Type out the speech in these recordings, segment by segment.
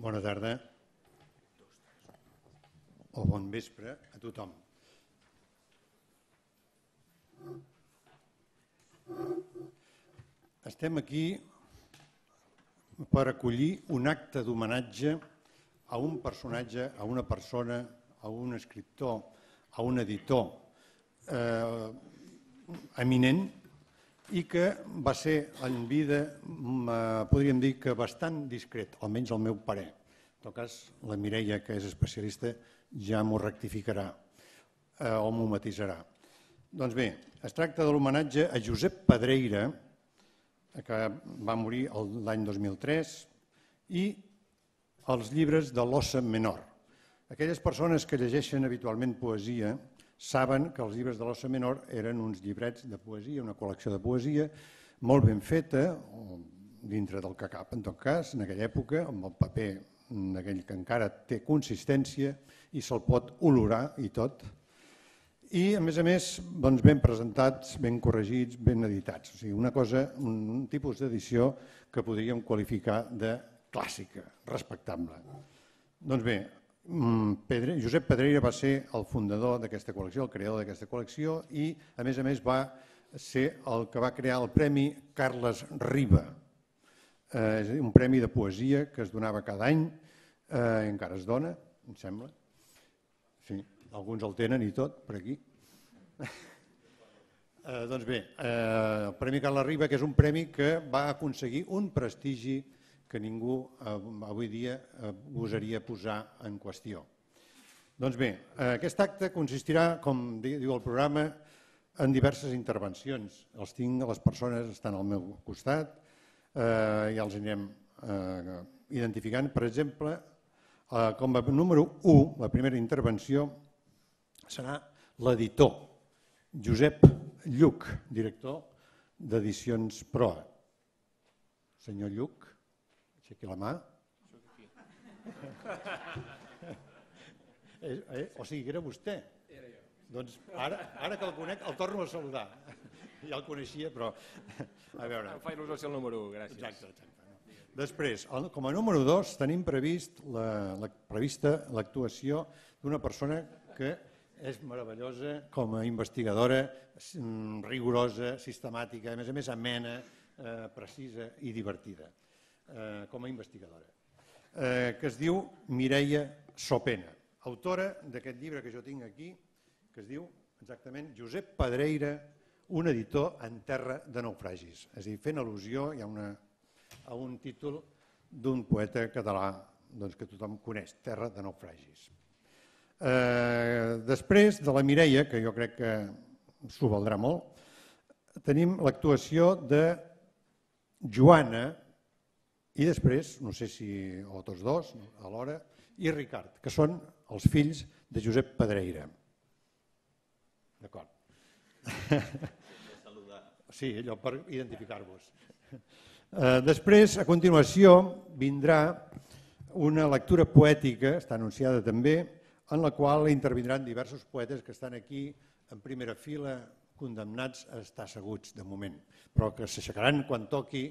Bona tarda o bon vespre a tothom. Estem aquí per acollir un acte d'homenatge a un personatge, a una persona, a un escriptor, a un editor eh, eminent i que va ser en vida, mm, eh, podríem dir que bastant discret, almenys al meu parer. En tot cas, la Mireia, que és especialista, ja m'ho rectificarà eh, o m'ho matisarà. Doncs bé, es tracta de l'homenatge a Josep Pedreira, que va morir l'any 2003, i els llibres de l'ossa menor. Aquelles persones que llegeixen habitualment poesia, saben que els llibres de l'ossa menor eren uns llibrets de poesia, una col·lecció de poesia molt ben feta, dintre del que cap, en tot cas, en aquella època, amb el paper d'aquell que encara té consistència i se'l pot olorar i tot. I, a més a més, doncs ben presentats, ben corregits, ben editats. O sigui, una cosa, un tipus d'edició que podríem qualificar de clàssica, respectable. Doncs bé, Mm, Pedre, Josep Pedreira va ser el fundador d'aquesta col·lecció, el creador d'aquesta col·lecció i, a més a més, va ser el que va crear el Premi Carles Riba, eh, És un premi de poesia que es donava cada any, eh, encara es dona, em sembla. Sí, alguns el tenen i tot, per aquí. eh, doncs bé, eh, el Premi Carles Riba, que és un premi que va aconseguir un prestigi que ningú eh, avui dia eh, gosaria posar en qüestió. Doncs bé, eh, aquest acte consistirà, com diu el programa, en diverses intervencions. Els tinc, les persones estan al meu costat, eh, ja els anirem eh, identificant. Per exemple, eh, com a número 1, la primera intervenció serà l'editor, Josep Lluc, director d'Edicions Proa. Senyor Lluc aixequi la mà. eh, eh, o sigui, era vostè. Era jo. Doncs ara, ara que el conec el torno a saludar. ja el coneixia, però... a veure... Em fa il·lusió el número 1, gràcies. Exacte, exacte. Després, com a número 2 tenim previst la, la prevista l'actuació d'una persona que és meravellosa com a investigadora, mm, rigorosa, sistemàtica, a més a més amena, eh, precisa i divertida eh, com a investigadora, eh, que es diu Mireia Sopena, autora d'aquest llibre que jo tinc aquí, que es diu exactament Josep Pedreira, un editor en terra de naufragis. És a dir, fent al·lusió hi ha una, a un títol d'un poeta català doncs, que tothom coneix, Terra de naufragis. Eh, després de la Mireia, que jo crec que s'ho valdrà molt, tenim l'actuació de Joana i després, no sé si o tots dos, alhora, i Ricard, que són els fills de Josep Pedreira. D'acord. Sí, allò per identificar-vos. Eh, després, a continuació, vindrà una lectura poètica, està anunciada també, en la qual intervindran diversos poetes que estan aquí en primera fila condemnats a estar asseguts de moment, però que s'aixecaran quan toqui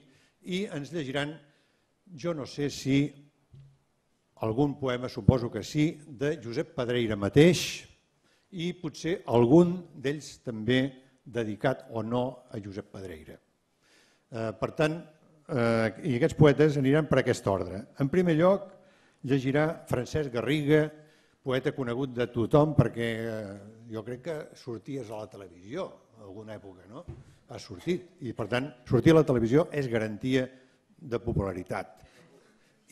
i ens llegiran jo no sé si algun poema, suposo que sí, de Josep Pedreira mateix i potser algun d'ells també dedicat o no a Josep Pedreira. Eh, per tant, eh, i aquests poetes aniran per aquest ordre. En primer lloc, llegirà Francesc Garriga, poeta conegut de tothom perquè eh, jo crec que sorties a la televisió en alguna època, no? Ha sortit i per tant sortir a la televisió és garantia de popularitat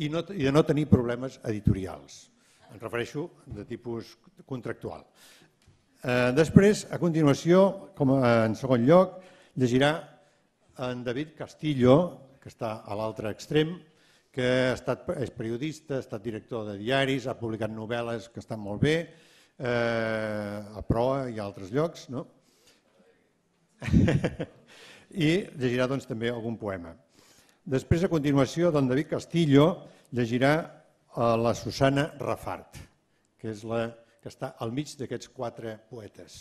i, no, i de no tenir problemes editorials. Em refereixo de tipus contractual. Eh, després, a continuació, com a, eh, en segon lloc, llegirà en David Castillo, que està a l'altre extrem, que ha estat, és periodista, ha estat director de diaris, ha publicat novel·les que estan molt bé, eh, a Proa i a altres llocs, no? I llegirà doncs, també algun poema. Després, a continuació, don David Castillo llegirà a eh, la Susana Rafart, que és la que està al mig d'aquests quatre poetes.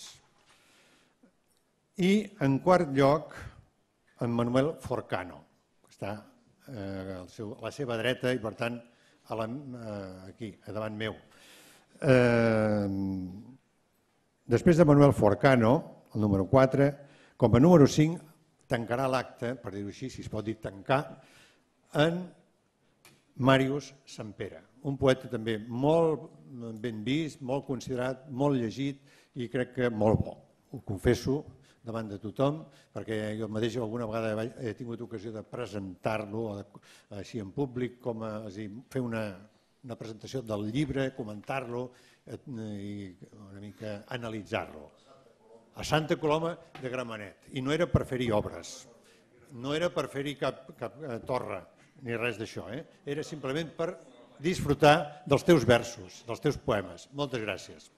I, en quart lloc, en Manuel Forcano, que està eh, al seu, a la seva dreta i, per tant, a la, eh, aquí, a davant meu. Eh, després de Manuel Forcano, el número 4, com a número 5, tancarà l'acte, per dir-ho així, si es pot dir tancar, en Màrius Sampere, un poeta també molt ben vist, molt considerat, molt llegit i crec que molt bo. Ho confesso davant de tothom, perquè jo mateix alguna vegada he tingut ocasió de presentar-lo així en públic, com a, a dir, fer una, una presentació del llibre, comentar-lo eh, i una mica analitzar-lo a Santa Coloma de Gramenet. I no era per fer-hi obres, no era per fer-hi cap, cap eh, torre, ni res d'això. Eh? Era simplement per disfrutar dels teus versos, dels teus poemes. Moltes gràcies.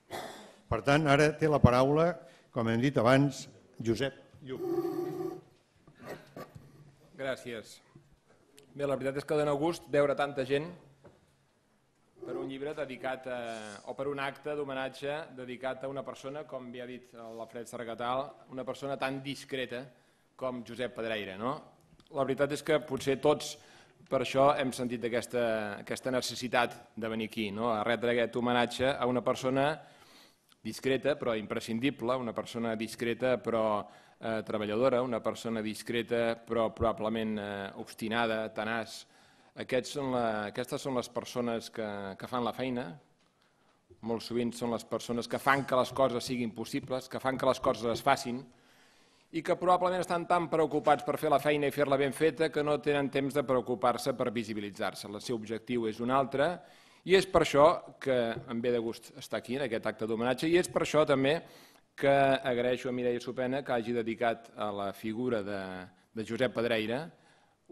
Per tant, ara té la paraula, com hem dit abans, Josep Lluc. Gràcies. Bé, la veritat és que dona gust veure tanta gent per un llibre dedicat a, o per un acte d'homenatge dedicat a una persona, com ja ha dit l'Alfred Sargatal, una persona tan discreta com Josep Pedreira. No? La veritat és que potser tots per això hem sentit aquesta, aquesta necessitat de venir aquí, no? a retre aquest homenatge a una persona discreta però imprescindible, una persona discreta però eh, treballadora, una persona discreta però probablement eh, obstinada, tenaç, aquests són la, aquestes són les persones que, que fan la feina, molt sovint són les persones que fan que les coses siguin possibles, que fan que les coses es facin, i que probablement estan tan preocupats per fer la feina i fer-la ben feta que no tenen temps de preocupar-se per visibilitzar-se. El seu objectiu és un altre i és per això que em ve de gust estar aquí en aquest acte d'homenatge i és per això també que agraeixo a Mireia Sopena que hagi dedicat a la figura de, de Josep Pedreira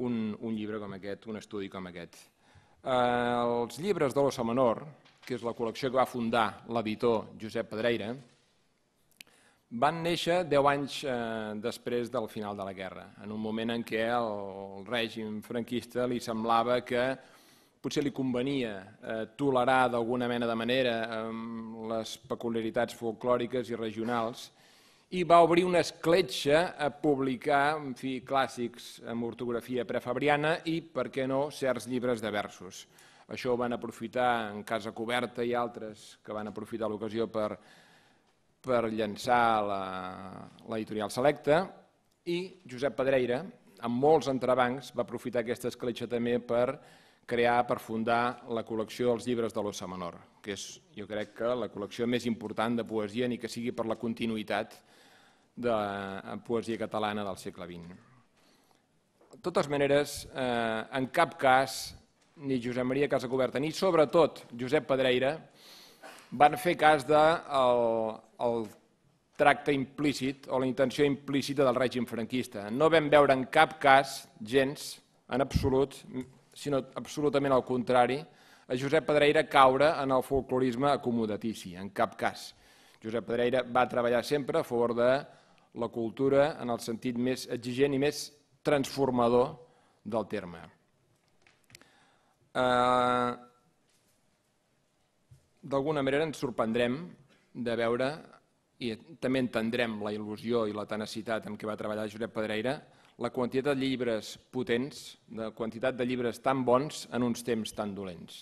un, un llibre com aquest, un estudi com aquest. Eh, els llibres de l'Ossa Menor, que és la col·lecció que va fundar l'editor Josep Pedreira, van néixer deu anys eh, després del final de la guerra, en un moment en què el, règim franquista li semblava que potser li convenia eh, tolerar d'alguna mena de manera eh, les peculiaritats folclòriques i regionals i va obrir una escletxa a publicar en fi, clàssics amb ortografia prefabriana i, per què no, certs llibres de versos. Això ho van aprofitar en Casa Coberta i altres que van aprofitar l'ocasió per, per llançar l'editorial Selecta i Josep Pedreira, amb molts entrebancs, va aprofitar aquesta escletxa també per crear, per fundar la col·lecció dels llibres de l'Ossa Menor, que és, jo crec que, la col·lecció més important de poesia, ni que sigui per la continuïtat, de eh, poesia catalana del segle XX. De totes maneres, eh, en cap cas ni Josep Maria Casacoberta ni sobretot Josep Pedreira van fer cas del de el, el tracte implícit o la intenció implícita del règim franquista. No vam veure en cap cas, gens, en absolut, sinó absolutament al contrari, a Josep Pedreira caure en el folclorisme acomodatici, en cap cas. Josep Pedreira va treballar sempre a favor de la cultura en el sentit més exigent i més transformador del terme. Eh, D'alguna manera ens sorprendrem de veure i també entendrem la il·lusió i la tenacitat en què va treballar Josep Pedreira, la quantitat de llibres potents, la quantitat de llibres tan bons en uns temps tan dolents.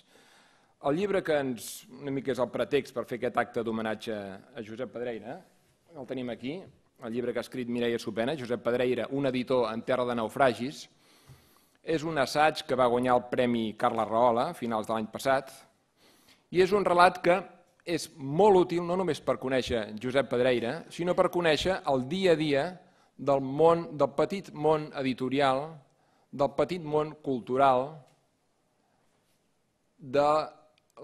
El llibre que ens, una mica és el pretext per fer aquest acte d'homenatge a Josep Pedreira, el tenim aquí, el llibre que ha escrit Mireia Supena, Josep Pedreira, un editor en terra de naufragis, és un assaig que va guanyar el Premi Carla Rahola a finals de l'any passat i és un relat que és molt útil no només per conèixer Josep Pedreira, sinó per conèixer el dia a dia del, món, del petit món editorial, del petit món cultural, de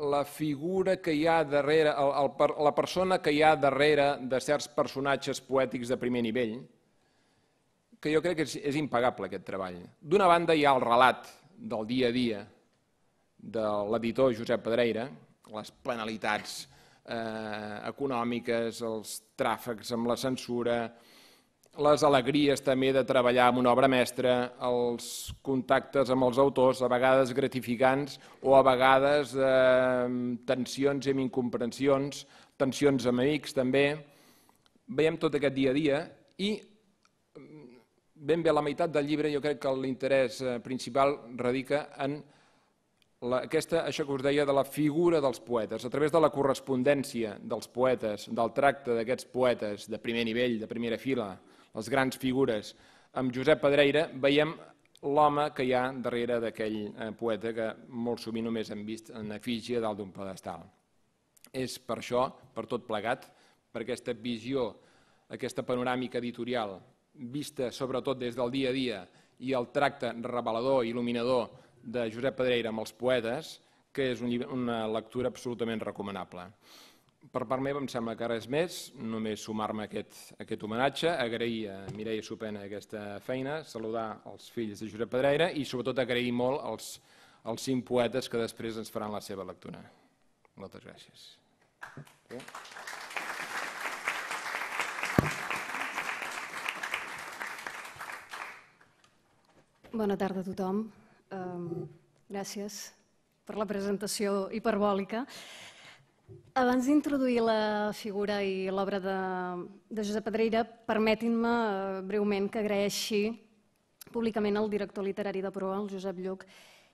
la figura que hi ha darrere, el, el, la persona que hi ha darrere de certs personatges poètics de primer nivell, que jo crec que és, és impagable aquest treball. D'una banda hi ha el relat del dia a dia de l'editor Josep Pedreira, les penalitats eh, econòmiques, els tràfics amb la censura, les alegries també de treballar amb una obra mestra, els contactes amb els autors, a vegades gratificants o a vegades eh, tensions i incomprensions, tensions amb amics també. Veiem tot aquest dia a dia i mm, ben bé la meitat del llibre jo crec que l'interès eh, principal radica en la, aquesta, això que us deia de la figura dels poetes, a través de la correspondència dels poetes, del tracte d'aquests poetes de primer nivell, de primera fila, les grans figures, amb Josep Pedreira, veiem l'home que hi ha darrere d'aquell eh, poeta que molt sovint només hem vist en efígie dalt d'un pedestal. És per això, per tot plegat, per aquesta visió, aquesta panoràmica editorial, vista sobretot des del dia a dia i el tracte revelador i il·luminador de Josep Pedreira amb els poetes, que és un llibre, una lectura absolutament recomanable per part meva em sembla que res més, només sumar-me a aquest, aquest homenatge, agrair a Mireia Supena aquesta feina, saludar els fills de Josep Pedreira i sobretot agrair molt els, cinc poetes que després ens faran la seva lectura. Moltes gràcies. Bona tarda a tothom. gràcies per la presentació hiperbòlica. Abans d'introduir la figura i l'obra de, de Josep Pedreira, permetin-me eh, breument que agraeixi públicament al director literari de Proa, el Josep Lluc,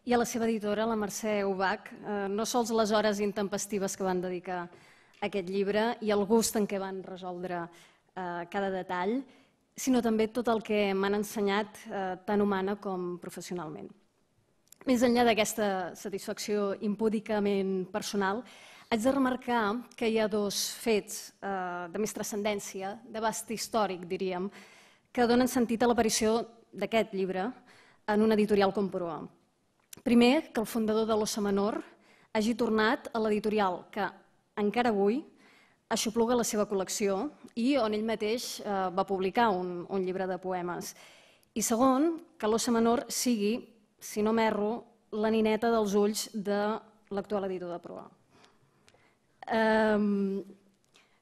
i a la seva editora, la Mercè Ubach, eh, no sols les hores intempestives que van dedicar a aquest llibre i el gust en què van resoldre eh, cada detall, sinó també tot el que m'han ensenyat eh, tant humana com professionalment. Més enllà d'aquesta satisfacció impúdicament personal, Haig de remarcar que hi ha dos fets eh, de més transcendència, d'abast històric, diríem, que donen sentit a l'aparició d'aquest llibre en una editorial com Proa. Primer, que el fundador de l'Ossa Menor hagi tornat a l'editorial que encara avui aixopluga la seva col·lecció i on ell mateix eh, va publicar un, un llibre de poemes. I segon, que l'Ossa Menor sigui, si no m'erro, la nineta dels ulls de l'actual editor de Proa. Um,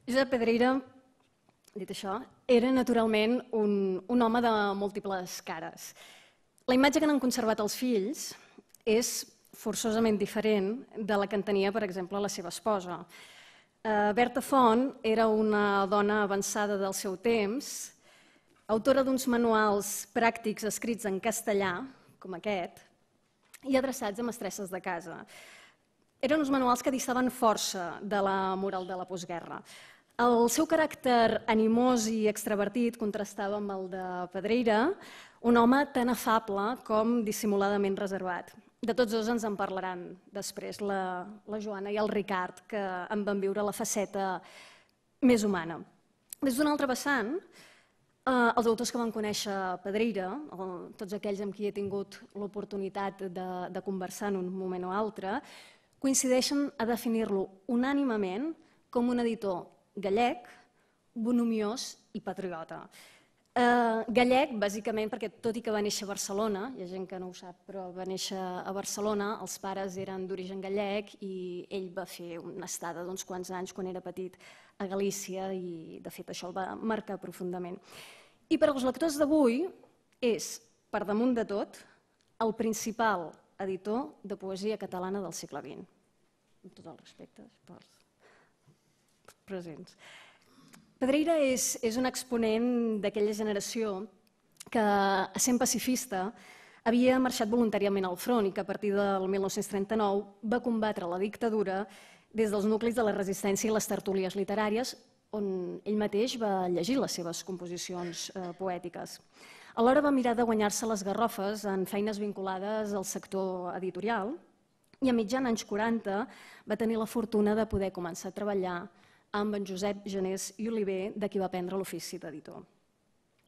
Josep Pedreira, dit això, era naturalment un, un home de múltiples cares. La imatge que n'han conservat els fills és forçosament diferent de la que en tenia, per exemple, la seva esposa. Eh, Berta Font era una dona avançada del seu temps, autora d'uns manuals pràctics escrits en castellà, com aquest, i adreçats a mestresses de casa. Eren uns manuals que distaven força de la moral de la postguerra. El seu caràcter animós i extrovertit contrastava amb el de Pedreira, un home tan afable com dissimuladament reservat. De tots dos ens en parlaran després, la, la Joana i el Ricard, que en van viure la faceta més humana. Des d'un altre vessant, eh, els autors que van conèixer Pedreira, o tots aquells amb qui he tingut l'oportunitat de, de conversar en un moment o altre, coincideixen a definir-lo unànimament com un editor gallec, bonomiós i patriota. Eh, gallec, bàsicament, perquè tot i que va néixer a Barcelona, hi ha gent que no ho sap, però va néixer a Barcelona, els pares eren d'origen gallec i ell va fer una estada d'uns quants anys quan era petit a Galícia i, de fet, això el va marcar profundament. I per als lectors d'avui és, per damunt de tot, el principal editor de poesia catalana del segle XX. Amb tots els respectes pels presents. Pedreira és, és un exponent d'aquella generació que, sent pacifista, havia marxat voluntàriament al front i que a partir del 1939 va combatre la dictadura des dels nuclis de la resistència i les tertúlies literàries, on ell mateix va llegir les seves composicions eh, poètiques. Alhora va mirar de guanyar-se les garrofes en feines vinculades al sector editorial i a mitjan anys 40 va tenir la fortuna de poder començar a treballar amb en Josep Genés i Oliver, de qui va prendre l'ofici d'editor.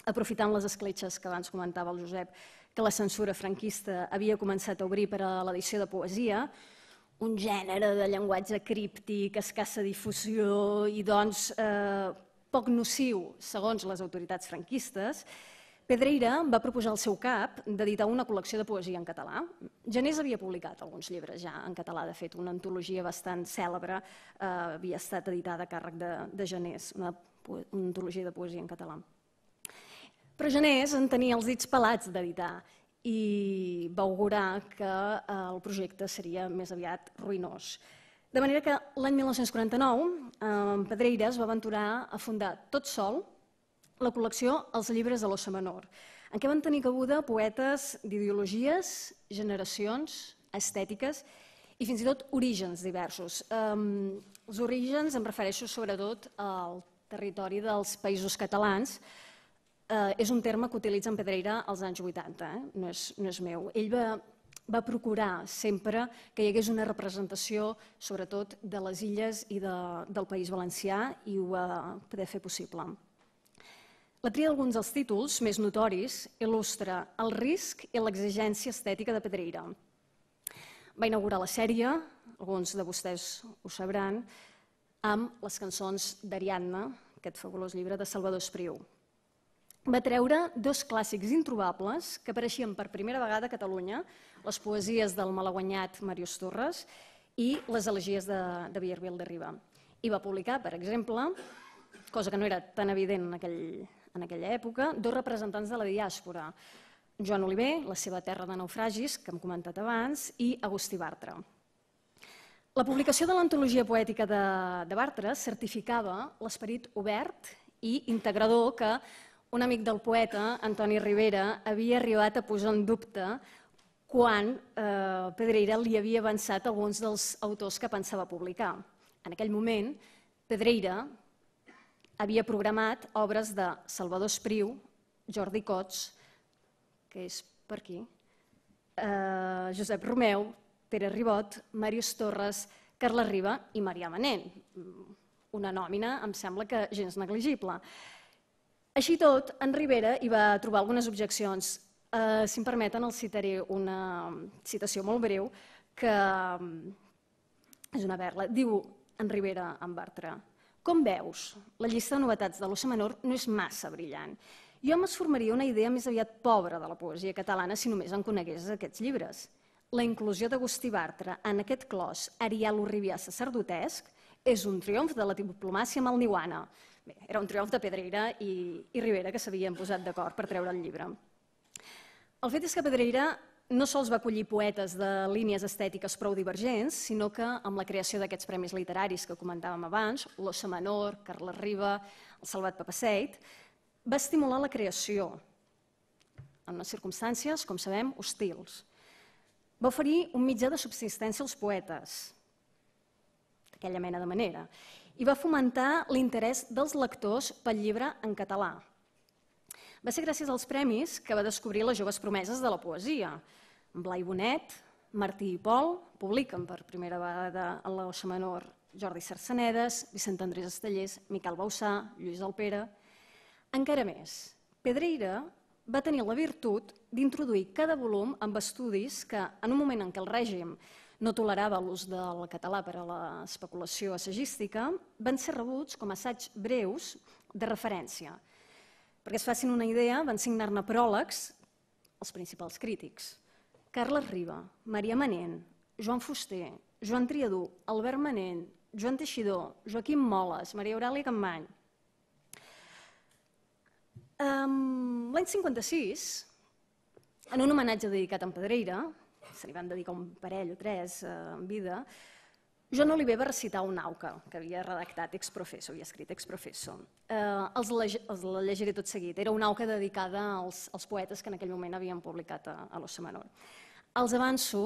Aprofitant les escletxes que abans comentava el Josep, que la censura franquista havia començat a obrir per a l'edició de poesia, un gènere de llenguatge críptic, escassa difusió i doncs eh, poc nociu, segons les autoritats franquistes, Pedreira va proposar al seu cap d'editar una col·lecció de poesia en català. Genés havia publicat alguns llibres ja en català, de fet, una antologia bastant cèlebre eh, havia estat editada a càrrec de, de Genés, una, una antologia de poesia en català. Però Genés en tenia els dits pelats d'editar i va augurar que eh, el projecte seria més aviat ruïnós. De manera que l'any 1949 eh, Pedreira es va aventurar a fundar tot sol la col·lecció Els llibres de l'Ossa Menor, en què van tenir cabuda poetes d'ideologies, generacions, estètiques i fins i tot orígens diversos. Um, els orígens em refereixo sobretot al territori dels països catalans, eh, és un terme que utilitza en Pedreira als anys 80, eh? no, és, no és meu. Ell va, va procurar sempre que hi hagués una representació, sobretot, de les illes i de, del País Valencià i ho va poder fer possible. La tria d'alguns dels títols més notoris il·lustra el risc i l'exigència estètica de Pedreira. Va inaugurar la sèrie, alguns de vostès ho sabran, amb les cançons d'Ariadna, aquest fabulós llibre de Salvador Espriu. Va treure dos clàssics introbables que apareixien per primera vegada a Catalunya, les poesies del malaguanyat Màrius Torres i les elegies de, de Villarville de Riba. I va publicar, per exemple, cosa que no era tan evident en aquell en aquella època, dos representants de la diàspora, Joan Oliver, la seva terra de naufragis, que hem comentat abans, i Agustí Bartra. La publicació de l'antologia poètica de, de Bartra certificava l'esperit obert i integrador que un amic del poeta, Antoni Rivera, havia arribat a posar en dubte quan eh, Pedreira li havia avançat alguns dels autors que pensava publicar. En aquell moment, Pedreira havia programat obres de Salvador Espriu, Jordi Cots, que és per aquí, eh, Josep Romeu, Pere Ribot, Màrius Torres, Carla Riba i Maria Manent. Una nòmina, em sembla que gens negligible. Així tot, en Rivera hi va trobar algunes objeccions. Eh, si em permeten, els citaré una citació molt breu, que mm, és una verla. Diu en Rivera en Bartra, com veus, la llista de novetats de l'Ossa Menor no és massa brillant. Jo m'esformaria una idea més aviat pobra de la poesia catalana si només en conegués aquests llibres. La inclusió d'Agustí Bartra en aquest clos Ariel Urribià sacerdotesc és un triomf de la diplomàcia malniuana. Bé, era un triomf de Pedreira i, i Rivera que s'havien posat d'acord per treure el llibre. El fet és que Pedreira no sols va acollir poetes de línies estètiques prou divergents, sinó que amb la creació d'aquests premis literaris que comentàvem abans, l'Ossa Menor, Carles Riba, el Salvat Papaseit, va estimular la creació en unes circumstàncies, com sabem, hostils. Va oferir un mitjà de subsistència als poetes, d'aquella mena de manera, i va fomentar l'interès dels lectors pel llibre en català, va ser gràcies als premis que va descobrir les joves promeses de la poesia. Blai Bonet, Martí i Pol publiquen per primera vegada a l'Oixa Menor Jordi Sarsenedes, Vicent Andrés Estellers, Miquel Bausà, Lluís Alpera... Encara més, Pedreira va tenir la virtut d'introduir cada volum amb estudis que, en un moment en què el règim no tolerava l'ús del català per a l'especulació assagística, van ser rebuts com a assaigs breus de referència, perquè es facin una idea, van signar-ne pròlegs els principals crítics. Carles Riba, Maria Manent, Joan Fuster, Joan Triadú, Albert Manent, Joan Teixidor, Joaquim Moles, Maria Aurelia Campany. L'any 56, en un homenatge dedicat a en Pedreira, se li van dedicar un parell o tres eh, en vida, jo no li ve recitar un auca que havia redactat exprofesso, havia escrit exprofesso. Eh, els, els la llegiré tot seguit. Era una auca dedicada als, als poetes que en aquell moment havien publicat a, a l'Ossa Menor. Els avanço,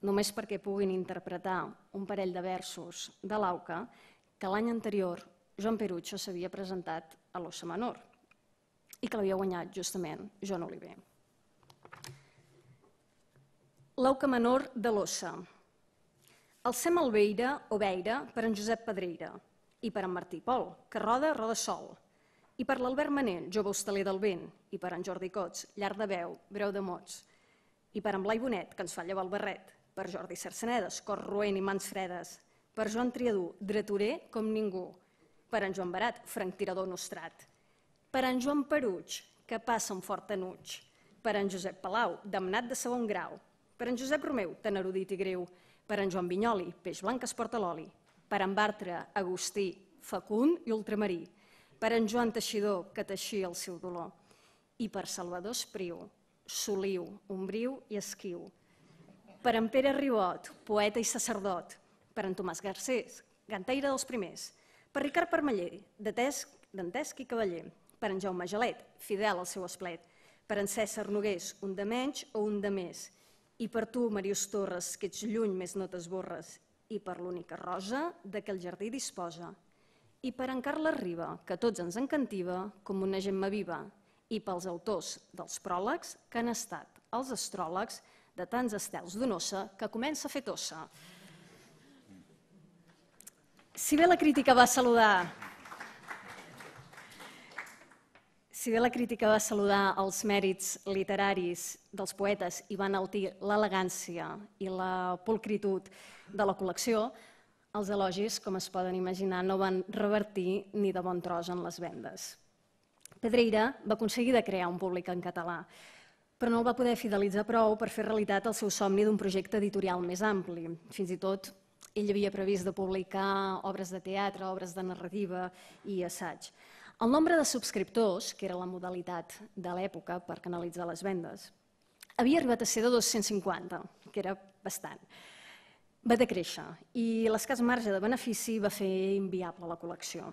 només perquè puguin interpretar un parell de versos de l'auca, que l'any anterior Joan Perucho s'havia presentat a l'Ossa Menor i que l'havia guanyat justament Joan Oliver. L'auca menor de l'Ossa. L'auca menor de l'Ossa. El veire o Beira per en Josep Pedreira i per en Martí Pol, que roda, roda sol. I per l'Albert Manent, jove hostaler del vent, i per en Jordi Cots, llar de veu, breu de mots. I per en Blai Bonet, que ens fa llevar el barret, per Jordi Cercenedes, cor roent i mans fredes, per Joan Triadú, dreturer com ningú, per en Joan Barat, tirador nostrat, per en Joan Peruig, que passa un fort enuig, per en Josep Palau, damnat de segon grau, per en Josep Romeu, tan erudit i greu, per en Joan Vinyoli, peix blanc que es porta l'oli. Per en Bartra, Agustí, Facund i Ultramarí. Per en Joan Teixidor, que teixia el seu dolor. I per Salvador Espriu, Soliu, Ombriu i Esquiu. Per en Pere Ribot, poeta i sacerdot. Per en Tomàs Garcés, gantaire dels primers. Per Ricard Permeller, dantesc i cavaller. Per en Jaume Gelet, fidel al seu esplet. Per en César Nogués, un de menys o un de més i per tu, Marius Torres, que ets lluny més no t'esborres, i per l'única rosa de què el jardí disposa. I per en Carles Riba, que tots ens encantiva com una gemma viva, i pels autors dels pròlegs que han estat els astròlegs de tants estels d'onossa que comença a fer tossa. Si bé la crítica va saludar Si bé la crítica va saludar els mèrits literaris dels poetes i va enaltir l'elegància i la pulcritud de la col·lecció, els elogis, com es poden imaginar, no van revertir ni de bon tros en les vendes. Pedreira va aconseguir de crear un públic en català, però no el va poder fidelitzar prou per fer realitat el seu somni d'un projecte editorial més ampli. Fins i tot, ell havia previst de publicar obres de teatre, obres de narrativa i assaig. El nombre de subscriptors, que era la modalitat de l'època per canalitzar les vendes, havia arribat a ser de 250, que era bastant. Va decréixer i l'escàs marge de benefici va fer inviable la col·lecció.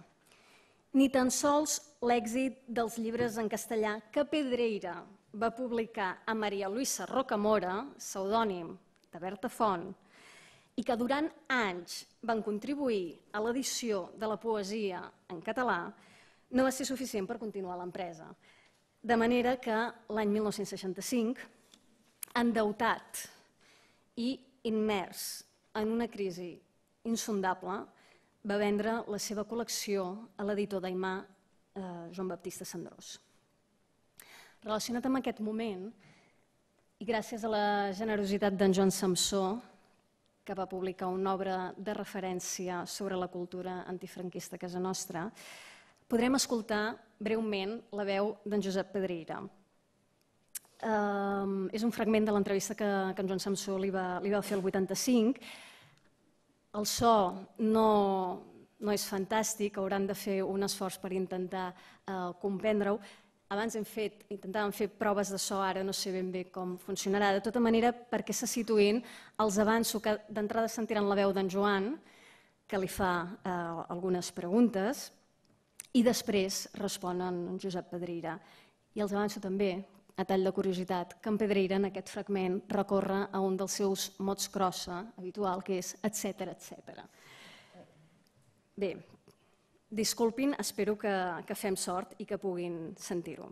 Ni tan sols l'èxit dels llibres en castellà que Pedreira va publicar a Maria Luisa Rocamora, pseudònim de Berta Font, i que durant anys van contribuir a l'edició de la poesia en català, no va ser suficient per continuar l'empresa. De manera que l'any 1965, endeutat i immers en una crisi insondable, va vendre la seva col·lecció a l'editor d'Aimà, eh, Joan Baptista Sandrós. Relacionat amb aquest moment, i gràcies a la generositat d'en Joan Samsó, que va publicar una obra de referència sobre la cultura antifranquista a casa nostra, podrem escoltar breument la veu d'en Josep Pedreira. Um, ehm, és un fragment de l'entrevista que, que en Joan Samsó li va, li va fer el 85. El so no, no és fantàstic, hauran de fer un esforç per intentar uh, comprendre-ho. Abans hem fet, intentàvem fer proves de so, ara no sé ben bé com funcionarà. De tota manera, perquè se situïn, els avanço que d'entrada sentiran la veu d'en Joan, que li fa eh, algunes preguntes, i després responen en Josep Pedreira. I els avanço també, a tall de curiositat, que en Pedreira en aquest fragment recorre a un dels seus mots crossa habitual, que és etc etc. Bé, disculpin, espero que, que fem sort i que puguin sentir-ho.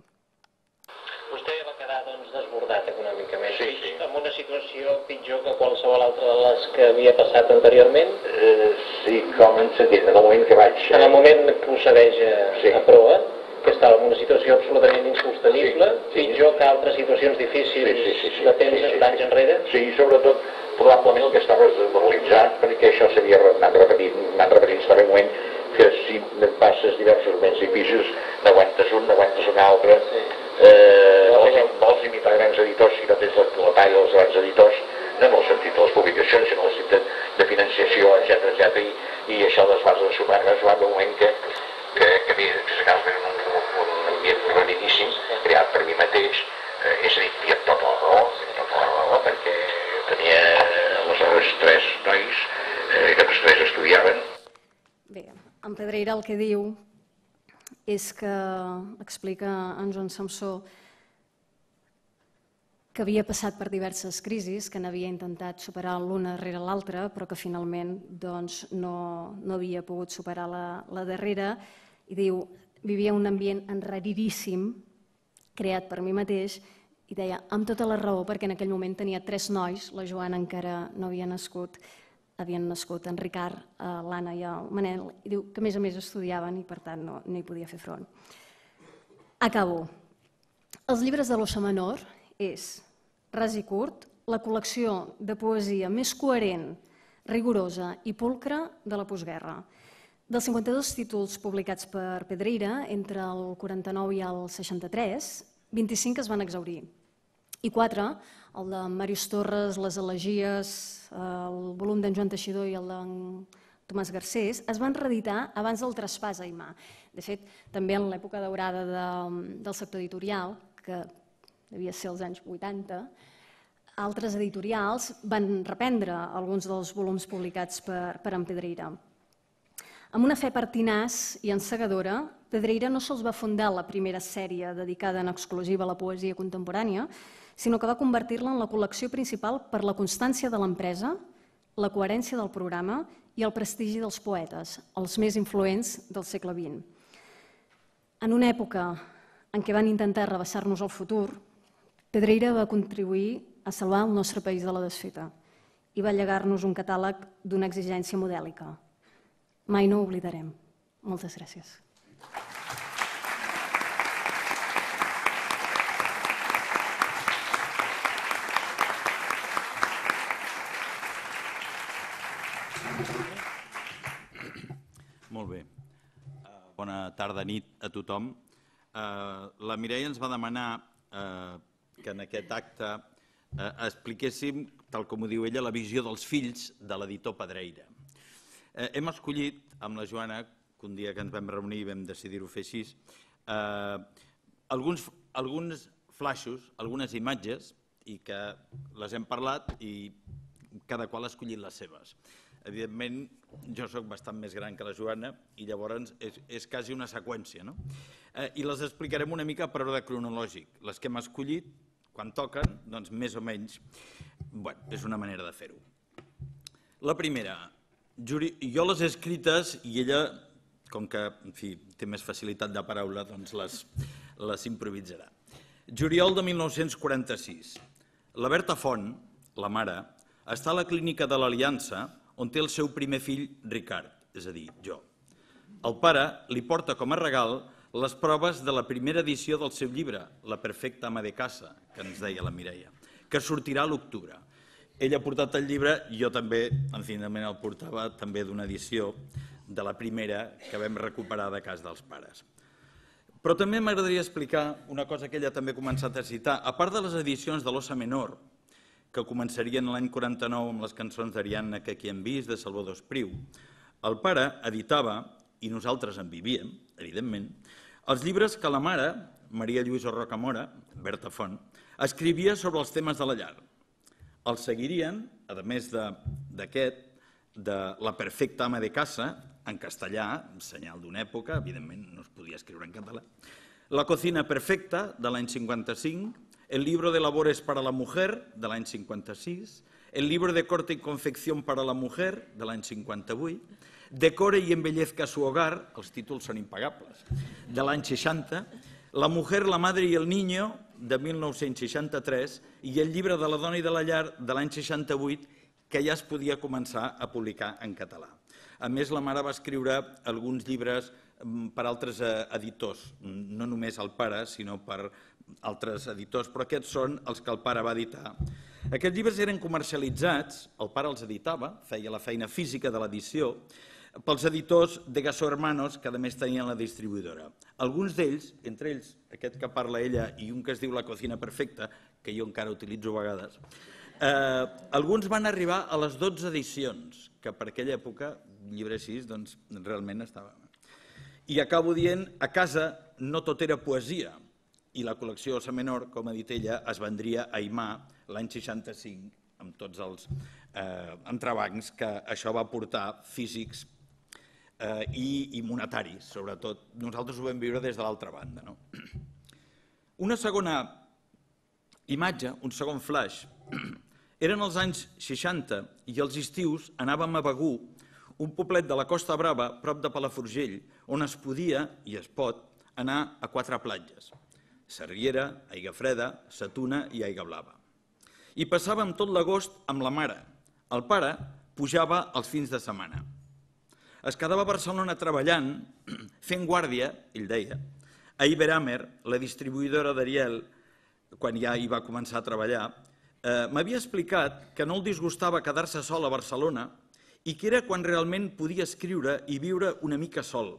Vostè va quedar doncs, desbordat econòmicament. Sí, sí una situació pitjor que qualsevol altra de les que havia passat anteriorment? Eh, sí, com en sentit, en el moment que vaig... En el eh, moment que segueix a, sí. a prova, que estava en una situació absolutament insostenible, sí, sí. pitjor que altres situacions difícils sí, sí, sí, sí, de temps sí, sí, d'anys enrere? Sí, i sobretot probablement el que estava desvaloritzat, perquè això s'havia anat repetint, anat repetint, estava un moment que si passes diversos menys i pisos n'aguantes un, n'aguantes un altre, sí. eh, no, vols imitar grans editors si no tens la, la talla dels grans editors, no en el sentit de les publicacions, sinó en el sentit de financiació, etc etc i, i això les vas sumar es va un moment que, que, que, que, que s'acaba un, un, un ambient validíssim, creat per mi mateix, eh, és a dir, hi ha tota la raó, tota la raó, perquè tenia aleshores tres nois eh, que els tres estudiaven. Bé, en Pedreira el que diu és que, explica en Joan Samsó, que havia passat per diverses crisis, que n'havia intentat superar l'una darrere l'altra, però que finalment doncs, no, no havia pogut superar la, la darrera, i diu, vivia un ambient enrariríssim, creat per mi mateix, i deia, amb tota la raó, perquè en aquell moment tenia tres nois, la Joana encara no havia nascut, havien nascut en Ricard, eh, l'Anna i el Manel, i diu que a més a més estudiaven i per tant no, no hi podia fer front. Acabo. Els llibres de l'Ossa Menor és, ras i curt, la col·lecció de poesia més coherent, rigorosa i pulcra de la postguerra. Dels 52 títols publicats per Pedreira, entre el 49 i el 63, 25 es van exaurir i 4 el de Màrius Torres, les elegies, el volum d'en Joan Teixidor i el d'en Tomàs Garcés, es van reeditar abans del traspàs a Imà. De fet, també en l'època daurada de, del sector editorial, que devia ser els anys 80, altres editorials van reprendre alguns dels volums publicats per, per en Pedreira. Amb una fe pertinaç i encegadora, Pedreira no sols va fundar la primera sèrie dedicada en exclusiva a la poesia contemporània, sinó que va convertir-la en la col·lecció principal per la constància de l'empresa, la coherència del programa i el prestigi dels poetes, els més influents del segle XX. En una època en què van intentar rebassar-nos el futur, Pedreira va contribuir a salvar el nostre país de la desfeta i va llegar-nos un catàleg d'una exigència modèlica. Mai no ho oblidarem. Moltes gràcies. tarda nit a tothom. Eh, la Mireia ens va demanar eh, que en aquest acte eh, expliquéssim, tal com ho diu ella, la visió dels fills de l'editor Pedreira. Eh, hem escollit amb la Joana, que un dia que ens vam reunir i vam decidir-ho fer així, eh, alguns, alguns flaixos, algunes imatges, i que les hem parlat i cada qual ha escollit les seves. Evidentment, jo sóc bastant més gran que la Joana i llavors és, és quasi una seqüència. No? Eh, I les explicarem una mica per ordre cronològic. Les que hem escollit, quan toquen, doncs més o menys, bueno, és una manera de fer-ho. La primera, jo les he escrites i ella, com que en fi, té més facilitat de paraula, doncs les, les improvisarà. Juliol de 1946. La Berta Font, la mare, està a la clínica de l'Aliança on té el seu primer fill, Ricard, és a dir, jo. El pare li porta com a regal les proves de la primera edició del seu llibre, La perfecta ama de casa, que ens deia la Mireia, que sortirà a l'octubre. Ell ha portat el llibre, jo també, en finalment el portava també d'una edició de la primera que vam recuperar de cas dels pares. Però també m'agradaria explicar una cosa que ella també ha començat a citar. A part de les edicions de l'Ossa Menor, que començarien l'any 49 amb les cançons d'Ariadna que aquí hem vist, de Salvador Espriu. El pare editava, i nosaltres en vivíem, evidentment, els llibres que la mare, Maria Lluïsa Rocamora, Berta Font, escrivia sobre els temes de la llar. Els seguirien, a més d'aquest, de, La perfecta ama de casa, en castellà, senyal d'una època, evidentment no es podia escriure en català, La cocina perfecta, de l'any 55, el libro de labores para la mujer, de l'any 56, el libro de corte y confección para la mujer, de l'any 58, Decore y embellezca su hogar, els títols són impagables, de l'any 60, La mujer, la madre y el niño, de 1963, i el llibre de la dona i de la llar, de l'any 68, que ja es podia començar a publicar en català. A més, la mare va escriure alguns llibres mm, per altres eh, editors, no només el pare, sinó per altres editors, però aquests són els que el pare va editar. Aquests llibres eren comercialitzats, el pare els editava, feia la feina física de l'edició, pels editors de Gasso Hermanos, que a més tenien la distribuïdora. Alguns d'ells, entre ells aquest que parla ella i un que es diu La cocina perfecta, que jo encara utilitzo a vegades, eh, alguns van arribar a les 12 edicions, que per aquella època, llibre 6, doncs realment estava... I acabo dient, a casa no tot era poesia, i la col·lecció Ossa Menor, com ha dit ella, es vendria a Imà l'any 65 amb tots els eh, entrebancs que això va portar físics eh, i, i monetaris, sobretot. Nosaltres ho vam viure des de l'altra banda. No? Una segona imatge, un segon flash, eren els anys 60 i els estius anàvem a Begú, un poblet de la Costa Brava, prop de Palafrugell, on es podia, i es pot, anar a quatre platges. Sarriera, Aiga Freda, Satuna i Aiga Blava. I passàvem tot l'agost amb la mare. El pare pujava els fins de setmana. Es quedava a Barcelona treballant, fent guàrdia, ell deia, a Iberhammer, la distribuïdora d'Ariel, quan ja hi va començar a treballar, eh, m'havia explicat que no el disgustava quedar-se sol a Barcelona i que era quan realment podia escriure i viure una mica sol,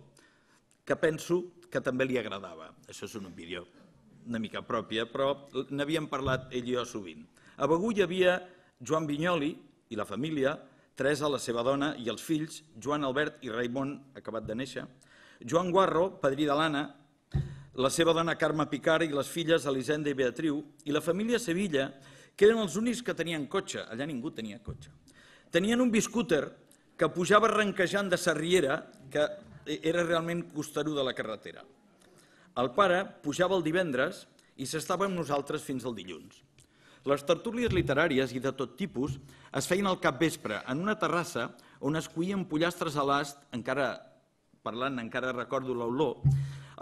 que penso que també li agradava. Això és un vídeo una mica pròpia, però n'havíem parlat ell i jo sovint. A Begú hi havia Joan Vinyoli i la família, Teresa, la seva dona, i els fills, Joan Albert i Raimon, acabat de néixer, Joan Guarro, padrí de l'Anna, la seva dona Carme Picard i les filles Elisenda i Beatriu, i la família Sevilla, que eren els únics que tenien cotxe, allà ningú tenia cotxe. Tenien un biscúter que pujava arranquejant de Sarriera, que era realment costerú de la carretera. El pare pujava el divendres i s'estava amb nosaltres fins al dilluns. Les tertúlies literàries i de tot tipus es feien al capvespre en una terrassa on es cuïen pollastres a l'ast, encara parlant, encara recordo l'olor,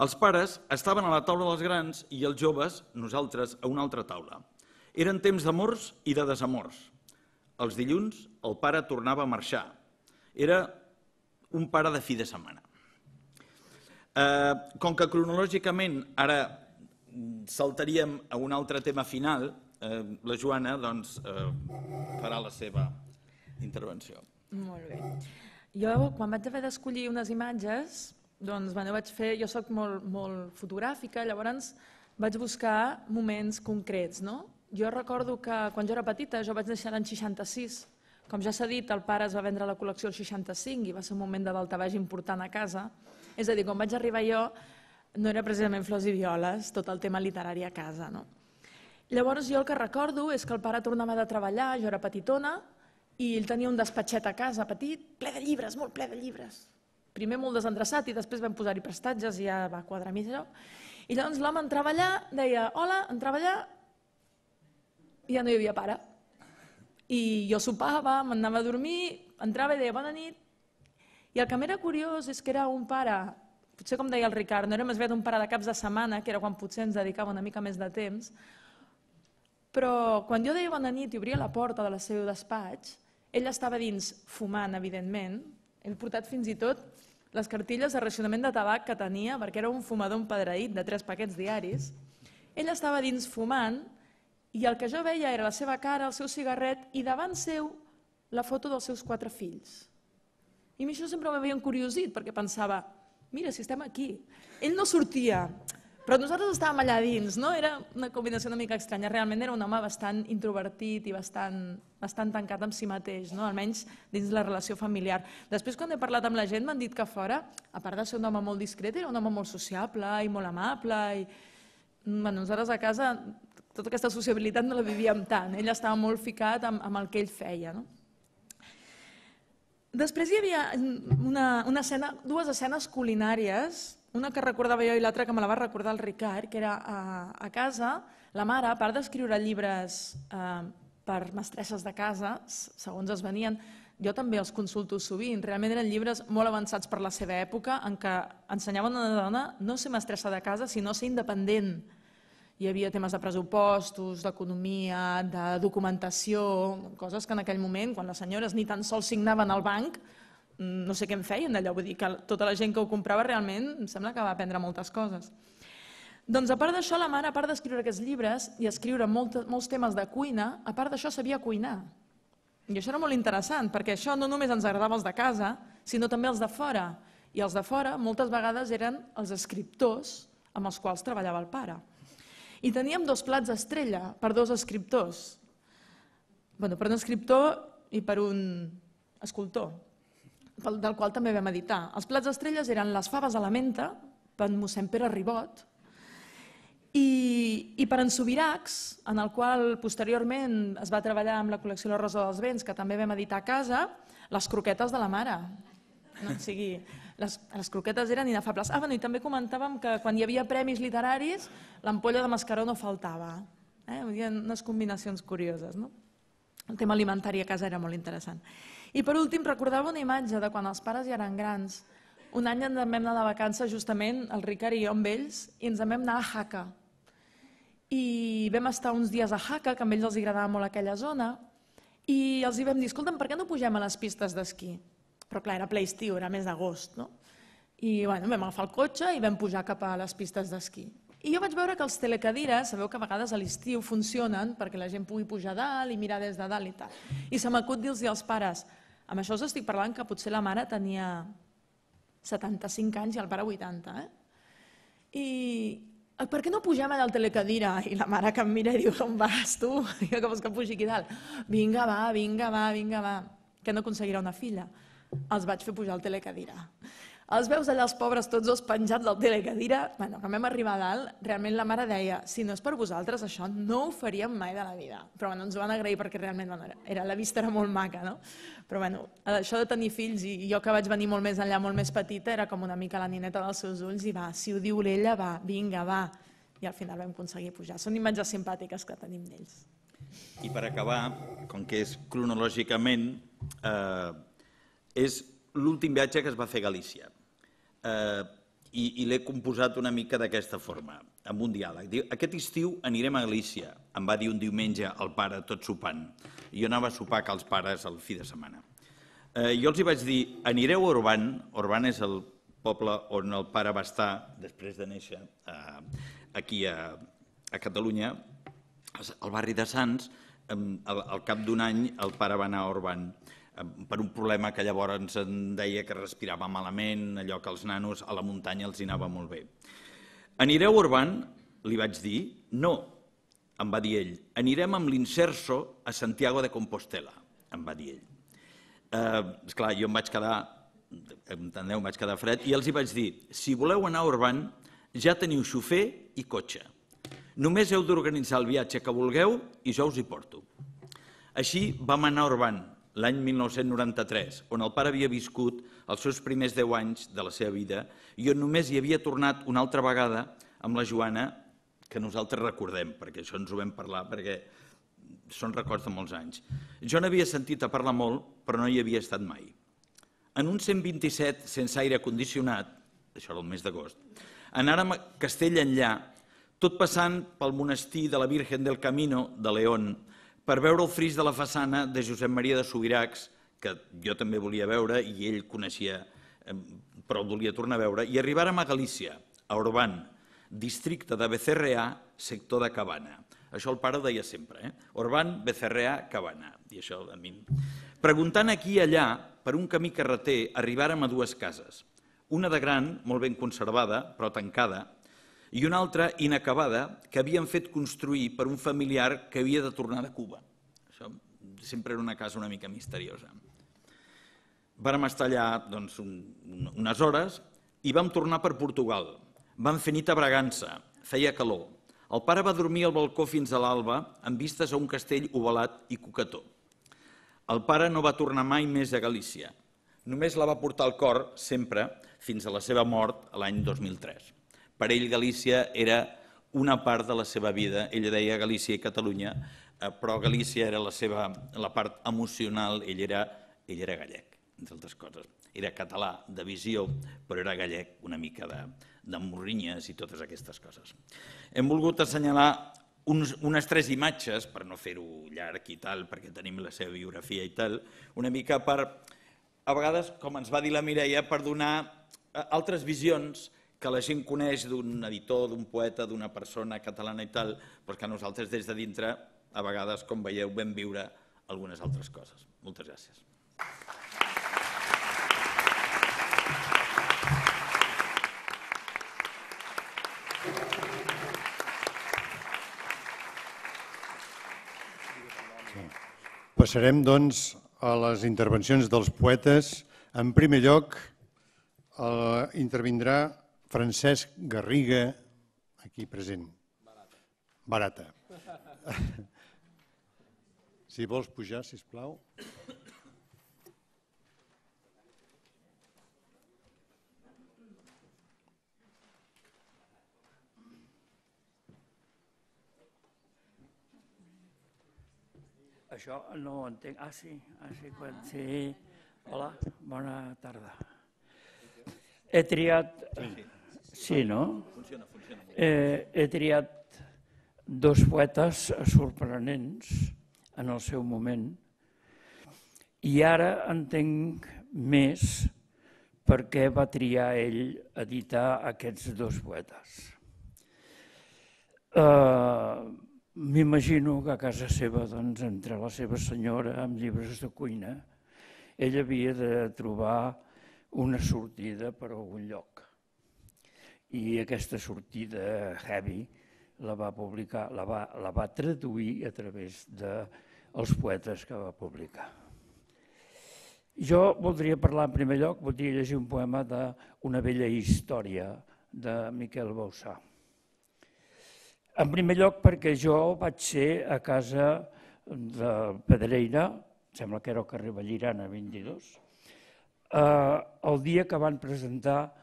els pares estaven a la taula dels grans i els joves, nosaltres, a una altra taula. Eren temps d'amors i de desamors. Els dilluns el pare tornava a marxar. Era un pare de fi de setmana. Eh, com que cronològicament ara saltaríem a un altre tema final, eh, la Joana doncs, eh, farà la seva intervenció. Molt bé. Jo, quan vaig haver d'escollir unes imatges, doncs, bueno, vaig fer, jo sóc molt, molt fotogràfica, llavors vaig buscar moments concrets. No? Jo recordo que quan jo era petita, jo vaig néixer en 66, com ja s'ha dit, el pare es va vendre la col·lecció el 65 i va ser un moment de daltabaix important a casa. És a dir, quan vaig arribar jo no era precisament flors i violes, tot el tema literari a casa. No? Llavors jo el que recordo és que el pare tornava de treballar, jo era petitona, i ell tenia un despatxet a casa petit, ple de llibres, molt ple de llibres. Primer molt desendreçat i després vam posar-hi prestatges i ja va quadrar millor. allò. I llavors l'home entrava allà, deia, hola, entrava allà, i ja no hi havia pare. I jo sopava, m'anava a dormir, entrava i deia, bona nit, i el que m'era curiós és que era un pare, potser com deia el Ricard, no era més bé un pare de caps de setmana, que era quan potser ens dedicava una mica més de temps, però quan jo deia bona nit i obria la porta la seu despatx, ell estava dins fumant, evidentment, he portat fins i tot les cartilles de racionament de tabac que tenia, perquè era un fumador empadreït de tres paquets diaris. Ell estava dins fumant i el que jo veia era la seva cara, el seu cigarret i davant seu la foto dels seus quatre fills. I això sempre m'havia encuriosit, perquè pensava, mira, si estem aquí. Ell no sortia, però nosaltres estàvem allà dins, no? Era una combinació una mica estranya. Realment era un home bastant introvertit i bastant, bastant tancat amb si mateix, no? almenys dins la relació familiar. Després, quan he parlat amb la gent, m'han dit que fora, a part de ser un home molt discret, era un home molt sociable i molt amable. I... Bueno, nosaltres a casa tota aquesta sociabilitat no la vivíem tant. Ell estava molt ficat amb, amb el que ell feia. No? Després hi havia una, una escena, dues escenes culinàries, una que recordava jo i l'altra que me la va recordar el Ricard, que era a, eh, a casa, la mare, a part d'escriure llibres eh, per mestresses de casa, segons es venien, jo també els consulto sovint. Realment eren llibres molt avançats per la seva època en què ensenyaven a una dona no ser mestressa de casa, sinó ser independent hi havia temes de pressupostos, d'economia, de documentació, coses que en aquell moment, quan les senyores ni tan sols signaven al banc, mm, no sé què en feien d'allò, vull dir que tota la gent que ho comprava realment em sembla que va aprendre moltes coses. Doncs a part d'això, la mare, a part d'escriure aquests llibres i escriure molt, molts temes de cuina, a part d'això sabia cuinar. I això era molt interessant, perquè això no només ens agradava els de casa, sinó també els de fora. I els de fora moltes vegades eren els escriptors amb els quals treballava el pare. I teníem dos plats estrella per dos escriptors. bueno, per un escriptor i per un escultor, del qual també vam editar. Els plats estrelles eren les faves a la menta, per mossèn Pere Ribot, i, i per en Sobiracs, en el qual posteriorment es va treballar amb la col·lecció La Rosa dels Vents, que també vam editar a casa, les croquetes de la mare. No? O sigui, les, les croquetes eren inafables. Ah, bueno, i també comentàvem que quan hi havia premis literaris, l'ampolla de mascaró no faltava. Eh? Hi havia unes combinacions curioses, no? El tema alimentari a casa era molt interessant. I per últim, recordava una imatge de quan els pares ja eren grans. Un any ens en vam anar de vacances, justament, el Ricard i jo amb ells, i ens en vam anar a Haka. I vam estar uns dies a Haka, que a ells els agradava molt aquella zona, i els hi vam dir, escolta'm, per què no pugem a les pistes d'esquí? però clar, era ple estiu, era més d'agost, no? I bueno, vam agafar el cotxe i vam pujar cap a les pistes d'esquí. I jo vaig veure que els telecadires, sabeu que a vegades a l'estiu funcionen perquè la gent pugui pujar dalt i mirar des de dalt i tal. I se m'acut dir-los als pares, amb això us estic parlant que potser la mare tenia 75 anys i el pare 80, eh? I per què no pujam allà al telecadira? I la mare que em mira i diu, on vas tu? jo que vols que pugi aquí dalt? Vinga, va, vinga, va, vinga, va, que no aconseguirà una filla els vaig fer pujar al telecadira. Els veus allà els pobres tots dos penjats del telecadira, bueno, quan vam arribar a dalt, realment la mare deia, si no és per vosaltres això no ho faríem mai de la vida. Però bueno, ens ho van agrair perquè realment bueno, era, la vista era molt maca, no? Però bueno, això de tenir fills, i jo que vaig venir molt més enllà, molt més petita, era com una mica la nineta dels seus ulls i va, si ho diu l'ella, va, vinga, va. I al final vam aconseguir pujar. Són imatges simpàtiques que tenim d'ells. I per acabar, com que és cronològicament, eh, és l'últim viatge que es va fer a Galícia. Eh, I i l'he composat una mica d'aquesta forma, amb un diàleg. Diu, aquest estiu anirem a Galícia, em va dir un diumenge el pare tot sopant. Jo anava a sopar que els pares el fi de setmana. Eh, jo els hi vaig dir, anireu a Urbán, Urbán és el poble on el pare va estar després de néixer eh, aquí a, a Catalunya, al barri de Sants, al, cap d'un any el pare va anar a Urbán Eh, per un problema que llavors ens en deia que respirava malament, allò que els nanos a la muntanya els hi anava molt bé. Anireu Urban, li vaig dir, no, em va dir ell, anirem amb l'Incerso a Santiago de Compostela, em va dir ell. Eh, esclar, jo em vaig quedar, entendeu, em vaig quedar fred, i els hi vaig dir, si voleu anar a Urban, ja teniu xofer i cotxe. Només heu d'organitzar el viatge que vulgueu i jo us hi porto. Així vam anar a Urban, l'any 1993, on el pare havia viscut els seus primers 10 anys de la seva vida i on només hi havia tornat una altra vegada amb la Joana, que nosaltres recordem, perquè això ens ho vam parlar, perquè són records de molts anys. Jo n'havia sentit a parlar molt, però no hi havia estat mai. En un 127 sense aire condicionat, això era el mes d'agost, anàrem a Castell enllà, tot passant pel monestir de la Virgen del Camino de León, per veure el fris de la façana de Josep Maria de Subiracs, que jo també volia veure i ell coneixia, però el volia tornar a veure, i arribàrem a Galícia, a Orban, districte de BCRA, sector de Cabana. Això el pare ho deia sempre, eh? Orban, BCRA, Cabana. I això a mi... Preguntant aquí i allà, per un camí carreter, arribàrem a dues cases. Una de gran, molt ben conservada, però tancada, i una altra inacabada que havien fet construir per un familiar que havia de tornar de Cuba. Això sempre era una casa una mica misteriosa. Vam estar allà doncs, un, unes hores i vam tornar per Portugal. Vam fer nit a Bragança, feia calor. El pare va dormir al balcó fins a l'alba amb vistes a un castell ovalat i cocató. El pare no va tornar mai més a Galícia. Només la va portar al cor, sempre, fins a la seva mort l'any 2003. Per ell Galícia era una part de la seva vida. Ell deia Galícia i Catalunya, eh, però Galícia era la seva la part emocional, ell era, ell era gallec, entre altres coses. Era català de visió, però era gallec una mica de, de morrinyes i totes aquestes coses. Hem volgut assenyalar uns, unes tres imatges, per no fer-ho llarg i tal, perquè tenim la seva biografia i tal, una mica per, a vegades, com ens va dir la Mireia, per donar eh, altres visions que la gent coneix d'un editor, d'un poeta, d'una persona catalana i tal, però que nosaltres des de dintre, a vegades, com veieu, vam viure algunes altres coses. Moltes gràcies. Sí. Passarem, doncs, a les intervencions dels poetes. En primer lloc, eh, intervindrà Francesc Garriga, aquí present. Barata. Barata. si vols pujar, si plau. Això no ho entenc. Ah, sí, ah, sí, quan... sí. Hola, bona tarda. He triat... Sí. Sí, no? Funciona, funciona. Eh, he triat dos poetes sorprenents en el seu moment i ara entenc més per què va triar ell editar aquests dos poetes. Eh, M'imagino que a casa seva, doncs, entre la seva senyora amb llibres de cuina, ell havia de trobar una sortida per algun lloc i aquesta sortida heavy la va publicar, la va, la va traduir a través dels de poetes que va publicar. Jo voldria parlar en primer lloc, voldria llegir un poema d'una vella història de Miquel Bausà. En primer lloc perquè jo vaig ser a casa de Pedreira, sembla que era el carrer Vallirana 22, eh, el dia que van presentar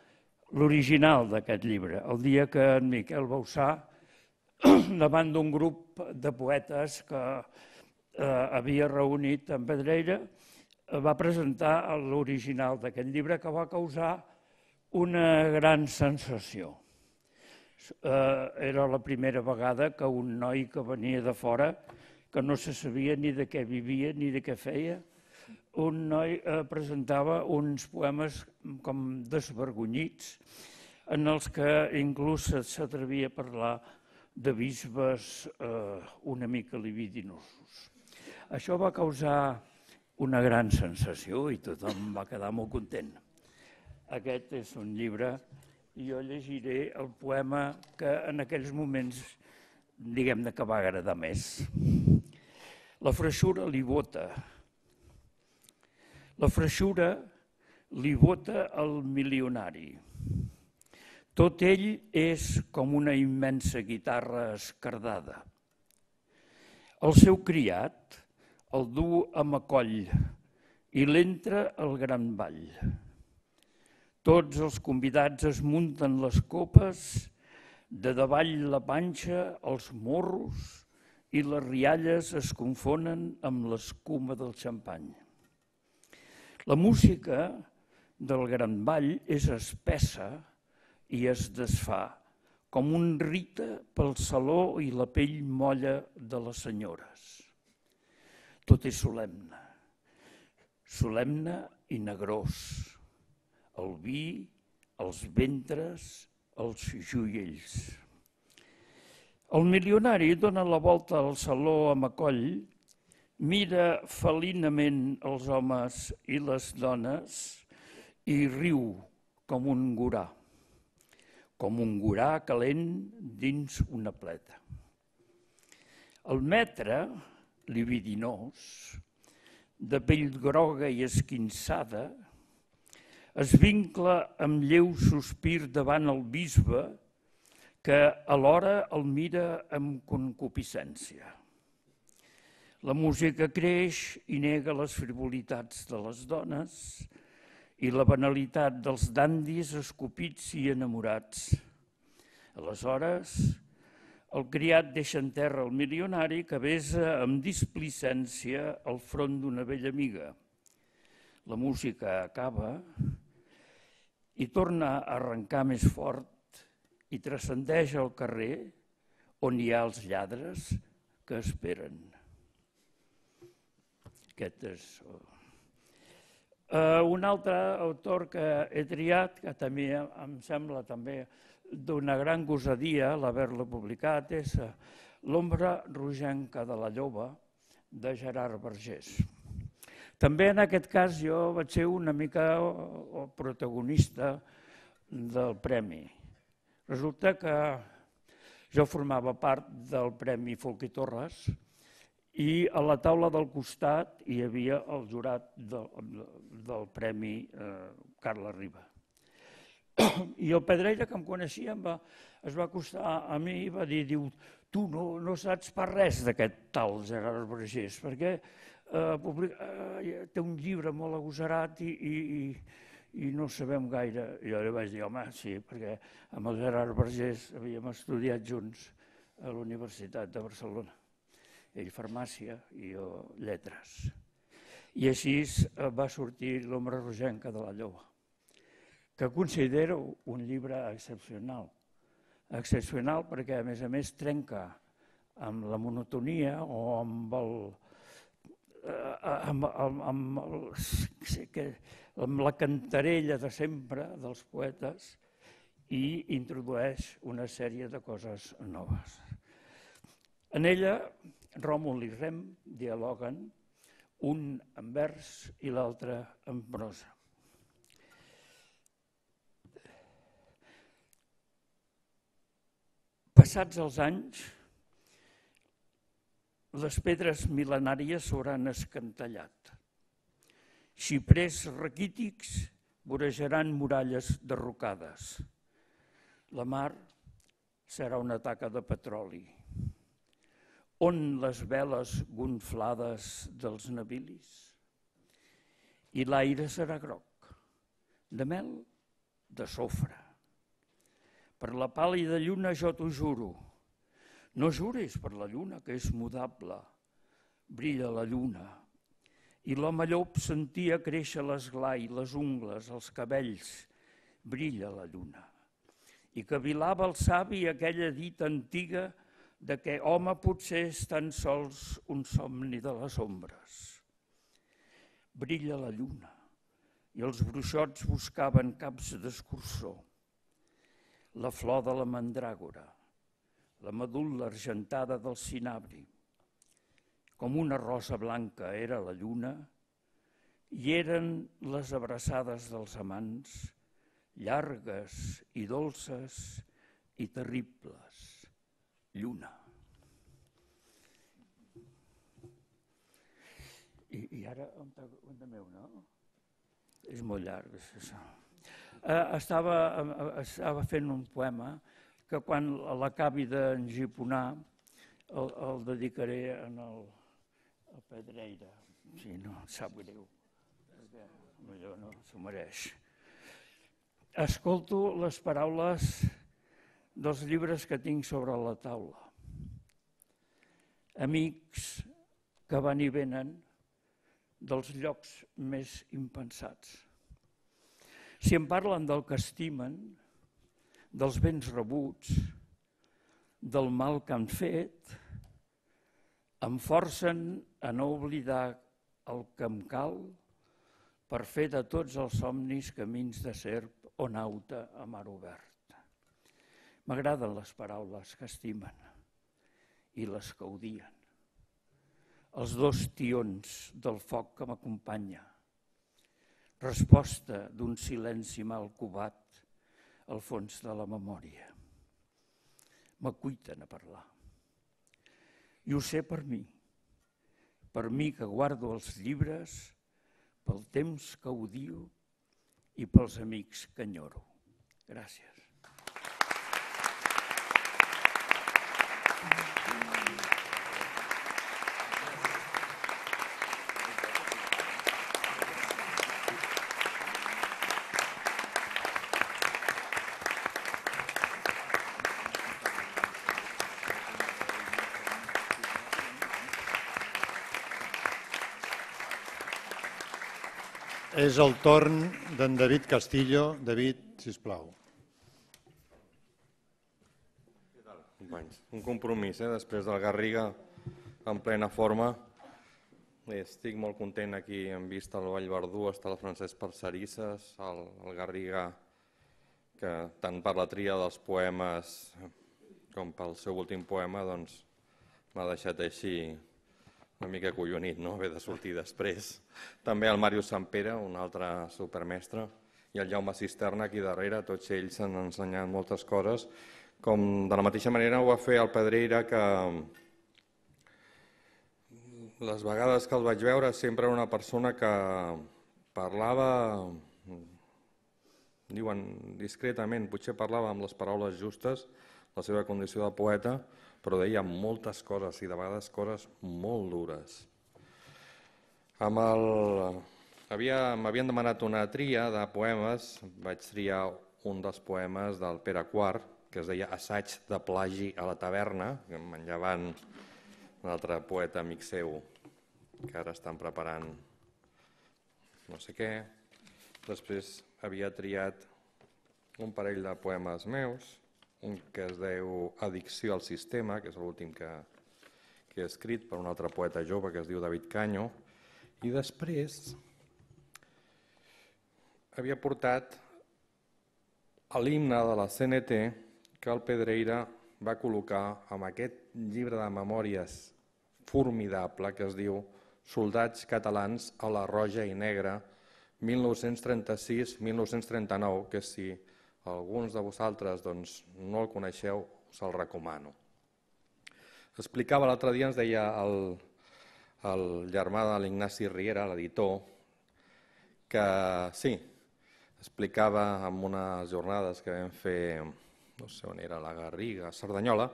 l'original d'aquest llibre, el dia que en Miquel Bausà, davant d'un grup de poetes que eh, havia reunit en Pedreira, va presentar l'original d'aquest llibre que va causar una gran sensació. Eh, era la primera vegada que un noi que venia de fora, que no se sabia ni de què vivia ni de què feia, un noi eh, presentava uns poemes com desvergonyits, en els que inclús s'atrevia a parlar de bisbes eh, una mica libidinosos. Això va causar una gran sensació i tothom va quedar molt content. Aquest és un llibre i jo llegiré el poema que en aquells moments diguem-ne que va agradar més. La freixura li bota, la freixura li bota el milionari. Tot ell és com una immensa guitarra escardada. El seu criat el du a macoll i l'entra al gran ball. Tots els convidats es munten les copes, de davall la panxa, els morros i les rialles es confonen amb l'escuma del xampany. La música del gran ball és espessa i es desfà, com un rite pel saló i la pell molla de les senyores. Tot és solemne, solemne i negrós. El vi, els ventres, els joiells. El milionari dona la volta al saló amb acoll mira felinament els homes i les dones i riu com un gurà, com un gurà calent dins una pleta. El metre, libidinós, de pell groga i esquinçada, es vincla amb lleu sospir davant el bisbe que alhora el mira amb concupiscència. La música creix i nega les frivolitats de les dones i la banalitat dels dandis escopits i enamorats. Aleshores, el criat deixa en terra el milionari que besa amb displicència al front d'una vella amiga. La música acaba i torna a arrencar més fort i transcendeix al carrer on hi ha els lladres que esperen. Aquest és... Uh, eh, un altre autor que he triat, que també em sembla també d'una gran gosadia l'haver-lo publicat, és eh, L'ombra rogenca de la lloba, de Gerard Vergés. També en aquest cas jo vaig ser una mica protagonista del premi. Resulta que jo formava part del Premi i Torres, i a la taula del costat hi havia el jurat del, del Premi eh, Carla Riba. I el Pedrella, que em coneixia, em va, es va acostar a mi i va dir, diu, tu no, no saps per res d'aquest tal Gerard Bragés, perquè eh, publica, eh, té un llibre molt agosarat i, i, i, i no sabem gaire. I jo li vaig dir, home, sí, perquè amb el Gerard Vergés havíem estudiat junts a la Universitat de Barcelona ell farmàcia i jo lletres. I així eh, va sortir L'ombra rogenca de la Lloa, que considero un llibre excepcional. Excepcional perquè, a més a més, trenca amb la monotonia o amb el, eh, amb, amb, amb, el, amb la cantarella de sempre dels poetes i introdueix una sèrie de coses noves. En ella Ròmul i Rem dialoguen, un en vers i l'altre en prosa. Passats els anys, les pedres mil·lenàries s'hauran escantallat. Xiprers raquítics vorejaran muralles derrocades. La mar serà una taca de petroli on les veles gonflades dels navilis. I l'aire serà groc, de mel, de sofre. Per la pàl·lida lluna jo t'ho juro. No juris per la lluna, que és mudable. Brilla la lluna. I l'home llop sentia créixer l'esglai, les ungles, els cabells. Brilla la lluna. I que vilava el savi aquella dita antiga de que home potser és tan sols un somni de les ombres. Brilla la lluna i els bruixots buscaven caps d'escurçó. La flor de la mandràgora, la medulla argentada del cinabri. Com una rosa blanca era la lluna i eren les abraçades dels amants, llargues i dolces i terribles lluna. I, i ara on, un de meu, no? És molt llarg, és això. Eh, estava, estava fent un poema que quan l'acabi d'engiponar el, el dedicaré en el, el Pedreira. Sí, no, sap greu, perquè millor no s'ho mereix. Escolto les paraules dels llibres que tinc sobre la taula. Amics que van i venen dels llocs més impensats. Si em parlen del que estimen, dels béns rebuts, del mal que han fet, em forcen a no oblidar el que em cal per fer de tots els somnis camins de serp o nauta a mar obert. M'agraden les paraules que estimen i les que odien. Els dos tions del foc que m'acompanya. Resposta d'un silenci mal covat al fons de la memòria. M'acuiten a parlar. I ho sé per mi, per mi que guardo els llibres, pel temps que odio i pels amics que enyoro. Gràcies. És el torn d'en David Castillo. David, si us plau. un compromís, eh? després del Garriga en plena forma. Estic molt content aquí, hem vist el Vallverdú, està el Francesc Parcerisses, el, el Garriga, que tant per la tria dels poemes com pel seu últim poema doncs, m'ha deixat així una mica collonit, no?, haver de sortir després. També el Màrius Pere, un altre supermestre, i el Jaume Cisterna aquí darrere, tots ells han ensenyat moltes coses com de la mateixa manera ho va fer el Pedreira que les vegades que el vaig veure sempre era una persona que parlava, diuen discretament, potser parlava amb les paraules justes, la seva condició de poeta, però deia moltes coses i de vegades coses molt dures. Amb el... Havia, M'havien demanat una tria de poemes, vaig triar un dels poemes del Pere IV, que es deia Assaig de plagi a la taverna, manllevant un altre poeta amic seu, que ara estan preparant no sé què. Després havia triat un parell de poemes meus, un que es deu Addicció al sistema, que és l'últim que, que he escrit per un altre poeta jove que es diu David Canyo, i després havia portat l'himne de la CNT que el Pedreira va col·locar amb aquest llibre de memòries formidable que es diu Soldats catalans a la roja i negra 1936-1939, que si alguns de vosaltres doncs, no el coneixeu, us el recomano. Explicava l'altre dia, ens deia el, el germà de l'Ignasi Riera, l'editor, que sí, explicava en unes jornades que vam fer no sé on era, la Garriga, Cerdanyola,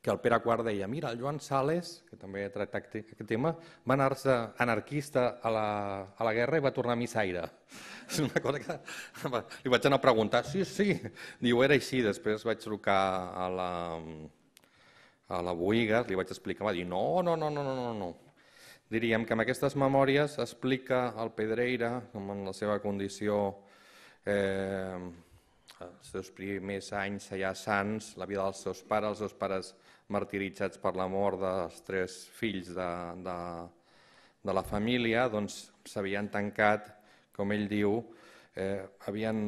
que el Pere Quart deia, mira, el Joan Sales, que també ha tractat aquest tema, va anar-se anarquista a la, a la guerra i va tornar a missaire. És una cosa que li vaig anar a preguntar, sí, sí, diu, era així, després vaig trucar a la, a la Boigas, li vaig explicar, va dir, no, no, no, no, no, no, no. Diríem que amb aquestes memòries explica el Pedreira, com en la seva condició eh, els seus primers anys allà sants, la vida dels seus pares, els seus pares martiritzats per la mort dels tres fills de, de, de la família, doncs s'havien tancat, com ell diu, eh, havien,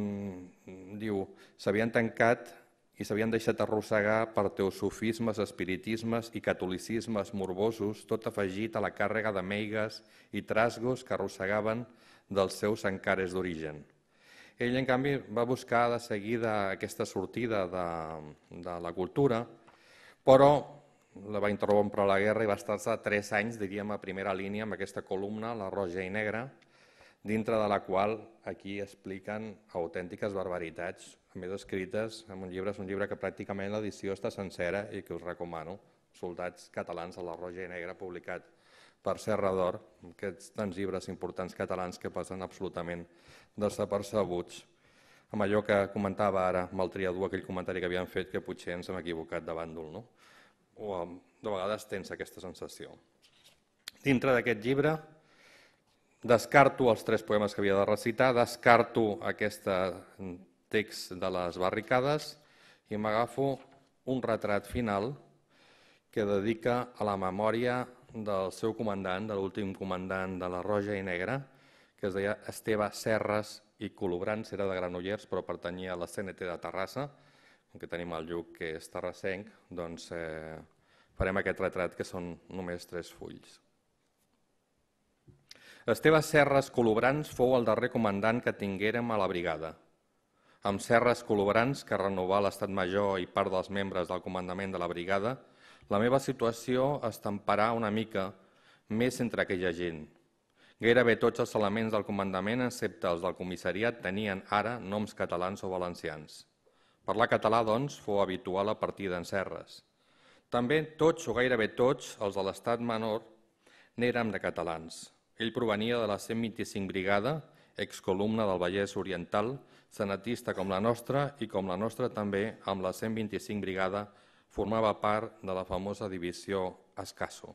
diu, s'havien tancat i s'havien deixat arrossegar per teosofismes, espiritismes i catolicismes morbosos, tot afegit a la càrrega de meigues i trasgos que arrossegaven dels seus encares d'origen. Ell, en canvi, va buscar de seguida aquesta sortida de, de la cultura, però la va interrompre la guerra i va estar-se tres anys, diríem, a primera línia amb aquesta columna, la roja i negra, dintre de la qual aquí expliquen autèntiques barbaritats, a més escrites en un llibre, és un llibre que pràcticament l'edició està sencera i que us recomano, Soldats catalans a la roja i negra, publicat per Serra d'Or, aquests tants llibres importants catalans que passen absolutament desapercebuts amb allò que comentava ara amb el triador, aquell comentari que havíem fet que potser ens hem equivocat de bàndol. No? O, um, de vegades tens aquesta sensació. Dintre d'aquest llibre, descarto els tres poemes que havia de recitar, descarto aquest eh, text de les barricades i m'agafo un retrat final que dedica a la memòria del seu comandant, de l'últim comandant de la Roja i Negra, que es deia Esteve Serres i Colobrans, era de Granollers, però pertanyia a la CNT de Terrassa, com que tenim el Lluc, que és terrassenc, doncs eh, farem aquest retrat, que són només tres fulls. Esteve Serres Colobrans fou el darrer comandant que tinguérem a la brigada. Amb Serres Colobrans, que renovà l'estat major i part dels membres del comandament de la brigada, la meva situació es temperà una mica més entre aquella gent. Gairebé tots els elements del comandament, excepte els del comissariat, tenien ara noms catalans o valencians. Parlar català, doncs, fou habitual a partir d'encerres. També tots o gairebé tots els de l'estat menor n'érem de catalans. Ell provenia de la 125 Brigada, excolumna del Vallès Oriental, senatista com la nostra i com la nostra també amb la 125 Brigada, formava part de la famosa divisió Escasso.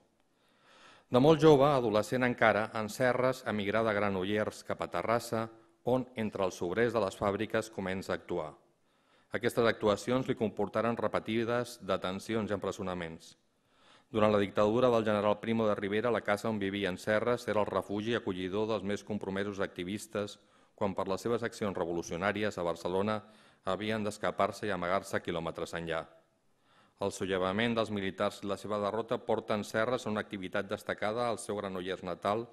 De molt jove, adolescent encara, en Serres emigrà de Granollers cap a Terrassa, on entre els obrers de les fàbriques comença a actuar. Aquestes actuacions li comportaren repetides detencions i empresonaments. Durant la dictadura del general Primo de Rivera, la casa on vivia en Serres era el refugi acollidor dels més compromesos activistes quan per les seves accions revolucionàries a Barcelona havien d'escapar-se i amagar-se quilòmetres enllà. El sollevament dels militars i la seva derrota porten Serres a una activitat destacada al seu Granollers natal,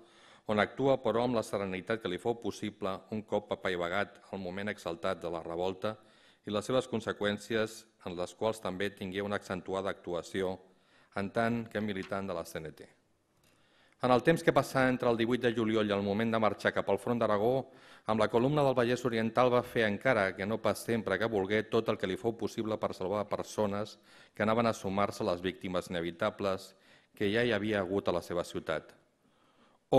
on actua però amb la serenitat que li fou possible un cop apaivagat al moment exaltat de la revolta i les seves conseqüències en les quals també tingué una accentuada actuació en tant que militant de la CNT. En el temps que passà entre el 18 de juliol i el moment de marxar cap al front d'Aragó, amb la columna del Vallès Oriental va fer encara que no pas sempre que volgué tot el que li fou possible per salvar persones que anaven a sumar-se a les víctimes inevitables que ja hi havia hagut a la seva ciutat.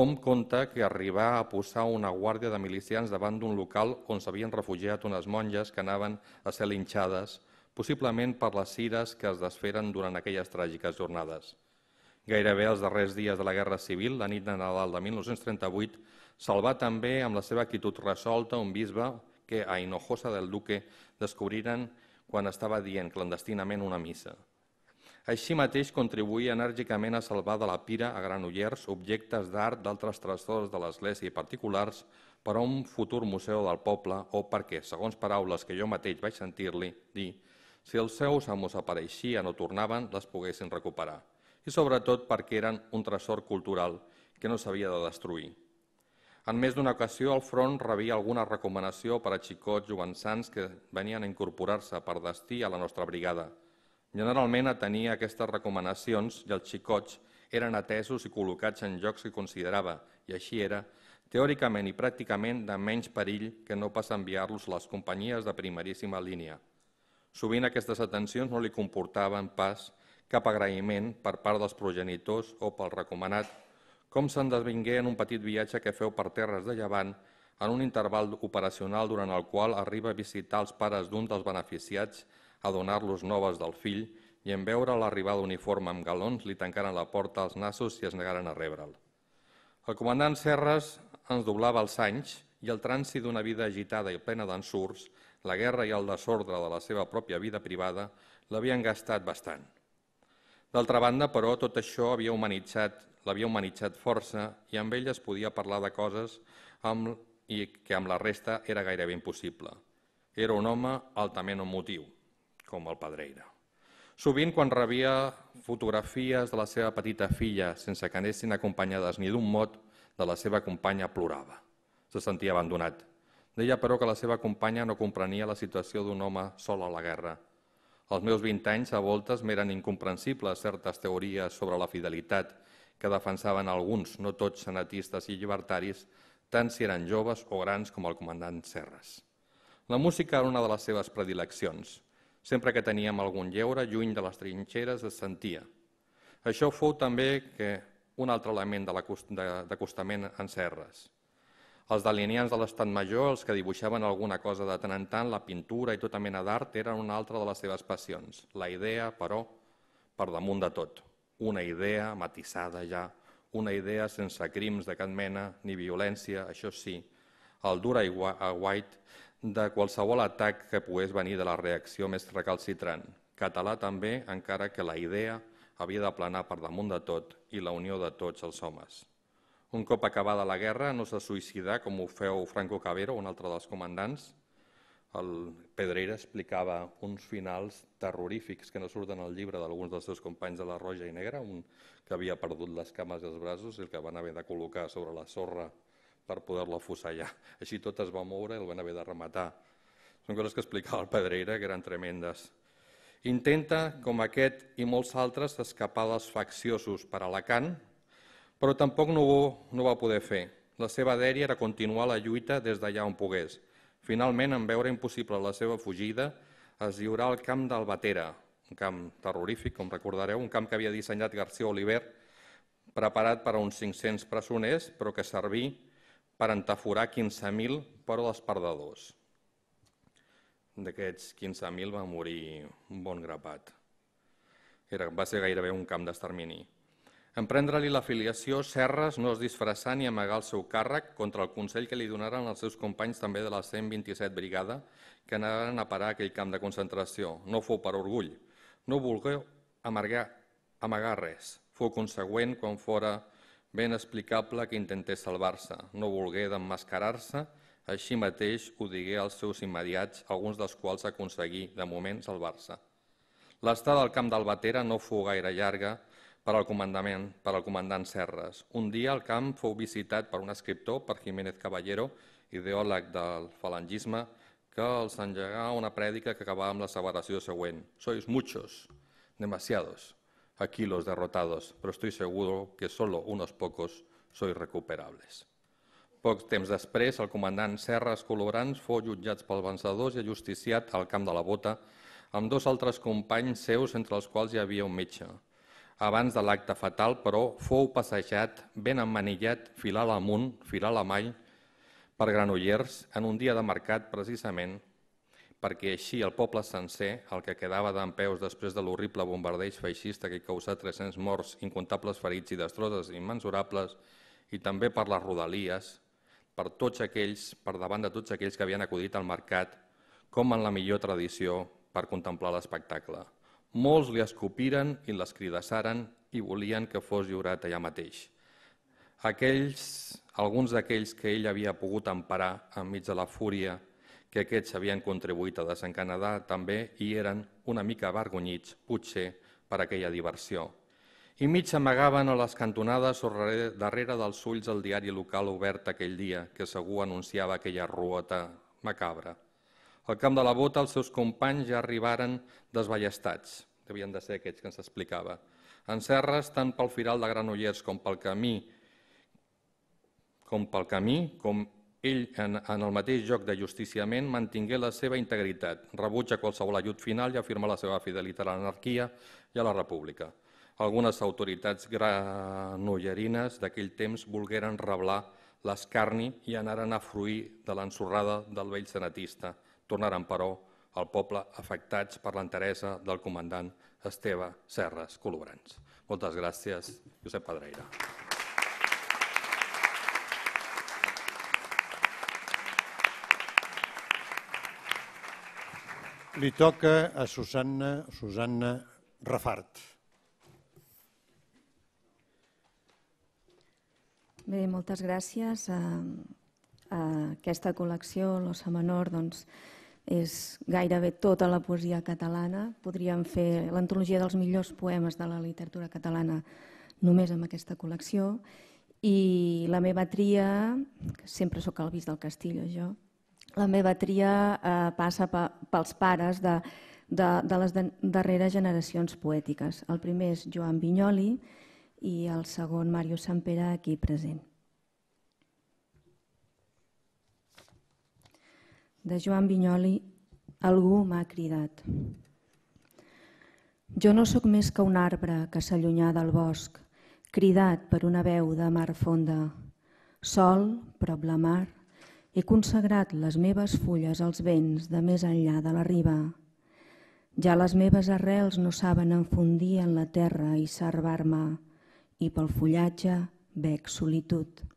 Hom conta que arribà a posar una guàrdia de milicians davant d'un local on s'havien refugiat unes monges que anaven a ser linxades, possiblement per les cires que es desferen durant aquelles tràgiques jornades gairebé els darrers dies de la Guerra Civil, la nit de Nadal de 1938, salvà també amb la seva actitud resolta un bisbe que a Hinojosa del Duque descobriren quan estava dient clandestinament una missa. Així mateix contribuïa enèrgicament a salvar de la pira a Granollers objectes d'art d'altres trastors de l'Església i particulars per a un futur museu del poble o perquè, segons paraules que jo mateix vaig sentir-li dir, si els seus amos apareixien o tornaven, les poguessin recuperar i sobretot perquè eren un tresor cultural que no s'havia de destruir. En més d'una ocasió, el front rebia alguna recomanació per a xicots jovençans que venien a incorporar-se per destí a la nostra brigada. Generalment atenia aquestes recomanacions i els xicots eren atesos i col·locats en llocs que considerava, i així era, teòricament i pràcticament de menys perill que no pas enviar-los les companyies de primeríssima línia. Sovint aquestes atencions no li comportaven pas cap agraïment per part dels progenitors o pel recomanat, com se'n desvingué en un petit viatge que feu per terres de llevant en un interval operacional durant el qual arriba a visitar els pares d'un dels beneficiats, a donar-los noves del fill i en veure l'arribada uniforme amb galons li tancaren la porta als nassos i es negaren a rebre'l. El comandant Serres ens doblava els anys i el trànsit d'una vida agitada i plena d'ensurs, la guerra i el desordre de la seva pròpia vida privada l'havien gastat bastant. D'altra banda, però, tot això havia humanitzat l'havia humanitzat força i amb ell es podia parlar de coses amb, i que amb la resta era gairebé impossible. Era un home altament emotiu, com el Padreira. Sovint, quan rebia fotografies de la seva petita filla sense que anessin acompanyades ni d'un mot de la seva companya, plorava. Se sentia abandonat. Deia, però, que la seva companya no comprenia la situació d'un home sol a la guerra als meus 20 anys, a voltes, m'eren incomprensibles certes teories sobre la fidelitat que defensaven alguns, no tots, senatistes i llibertaris, tant si eren joves o grans com el comandant Serres. La música era una de les seves predileccions. Sempre que teníem algun lleure, lluny de les trinxeres, es sentia. Això fou també que un altre element de l'acostament en Serres – els delineants de l'estat major, els que dibuixaven alguna cosa de tant en tant, la pintura i tota mena d'art eren una altra de les seves passions. La idea, però, per damunt de tot. Una idea matisada ja, una idea sense crims de cap mena ni violència, això sí, el dur a White de qualsevol atac que pogués venir de la reacció més recalcitrant. Català també, encara que la idea havia de planar per damunt de tot i la unió de tots els homes. Un cop acabada la guerra no se suïcidà com ho feu Franco Cabero, un altre dels comandants. El Pedreira explicava uns finals terrorífics que no surten al llibre d'alguns dels seus companys de la Roja i Negra, un que havia perdut les cames i els braços i el que van haver de col·locar sobre la sorra per poder la fusellar. Així tot es va moure i el van haver de rematar. Són coses que explicava el Pedreira, que eren tremendes. Intenta, com aquest i molts altres, escapar dels facciosos per Alacant, però tampoc no ho, no ho va poder fer. La seva dèria era continuar la lluita des d'allà on pogués. Finalment, en veure impossible la seva fugida, es lliurà al camp d'Albatera, un camp terrorífic, com recordareu, un camp que havia dissenyat García Oliver, preparat per a uns 500 presoners, però que serví per entaforar 15.000 per als perdedors. D'aquests 15.000 va morir un bon grapat. Era, va ser gairebé un camp d'extermini. En prendre-li l'afiliació, Serres no es disfressà ni amagar el seu càrrec contra el consell que li donaren els seus companys també de la 127 Brigada, que anaren a parar aquell camp de concentració. No fou per orgull. No volgué amargar, amagar res. Fou conseqüent quan fora ben explicable que intentés salvar-se. No volgué d'emmascarar-se, així mateix ho digué als seus immediats, alguns dels quals aconseguí, de moment, salvar-se. L'estada al camp d'Albatera no fou gaire llarga per al comandament, per al comandant Serres. Un dia el camp fou visitat per un escriptor, per Jiménez Caballero, ideòleg del falangisme, que els engegà una prèdica que acabava amb la l'asseveració següent. Sois muchos, demasiados, aquí los derrotados, però estoy seguro que solo unos pocos sois recuperables. Poc temps després, el comandant Serres Colorans fou jutjat pels vencedors i ajusticiat al camp de la bota amb dos altres companys seus, entre els quals hi havia un metge. Abans de l'acte fatal, però, fou passejat, ben emmanillat, filal amunt, filal amall, per granollers, en un dia de mercat, precisament, perquè així el poble sencer, el que quedava d'en peus després de l'horrible bombardeig feixista que causà 300 morts, incontables ferits i destrosses immensurables, i també per les rodalies, per tots aquells, per davant de tots aquells que havien acudit al mercat, com en la millor tradició per contemplar l'espectacle. Molts li escopiren i l'escridassaren i volien que fos lliurat allà mateix. Aquells, alguns d'aquells que ell havia pogut emparar enmig de la fúria que aquests havien contribuït a desencanadar també hi eren una mica avergonyits, potser, per aquella diversió. I mig s'amagaven a les cantonades o darrere dels ulls el diari local obert aquell dia, que segur anunciava aquella ruota macabra. Al camp de la bota els seus companys ja arribaren desballestats, devien de ser aquests que ens explicava. En Serres, tant pel firal de Granollers com pel camí, com pel camí, com ell en, en el mateix joc de justiciament mantingué la seva integritat, rebutja qualsevol ajut final i afirma la seva fidelitat a l'anarquia i a la república. Algunes autoritats granollerines d'aquell temps volgueren reblar l'escarni i anaren a fruir de l'ensorrada del vell senatista, tornaran, però, al poble afectats per l'interessa del comandant Esteve Serres Colobrans. Moltes gràcies, Josep Pedreira. Li toca a Susanna, Susanna Rafart. Bé, moltes gràcies a, a aquesta col·lecció, l'Ossa Menor, doncs, és gairebé tota la poesia catalana. Podríem fer l'antologia dels millors poemes de la literatura catalana només amb aquesta col·lecció. I la meva tria, sempre sóc el bis del Castillo, jo, la meva tria eh, passa pa, pels pares de, de, de les darreres generacions poètiques. El primer és Joan Vinyoli i el segon Mario Sampera, aquí present. de Joan Vinyoli, algú m'ha cridat. Jo no sóc més que un arbre que s'allunyà del bosc, cridat per una veu de mar fonda. Sol, prop la mar, he consagrat les meves fulles als vents de més enllà de la riba. Ja les meves arrels no saben enfundir en la terra i servar-me, i pel fullatge bec solitud.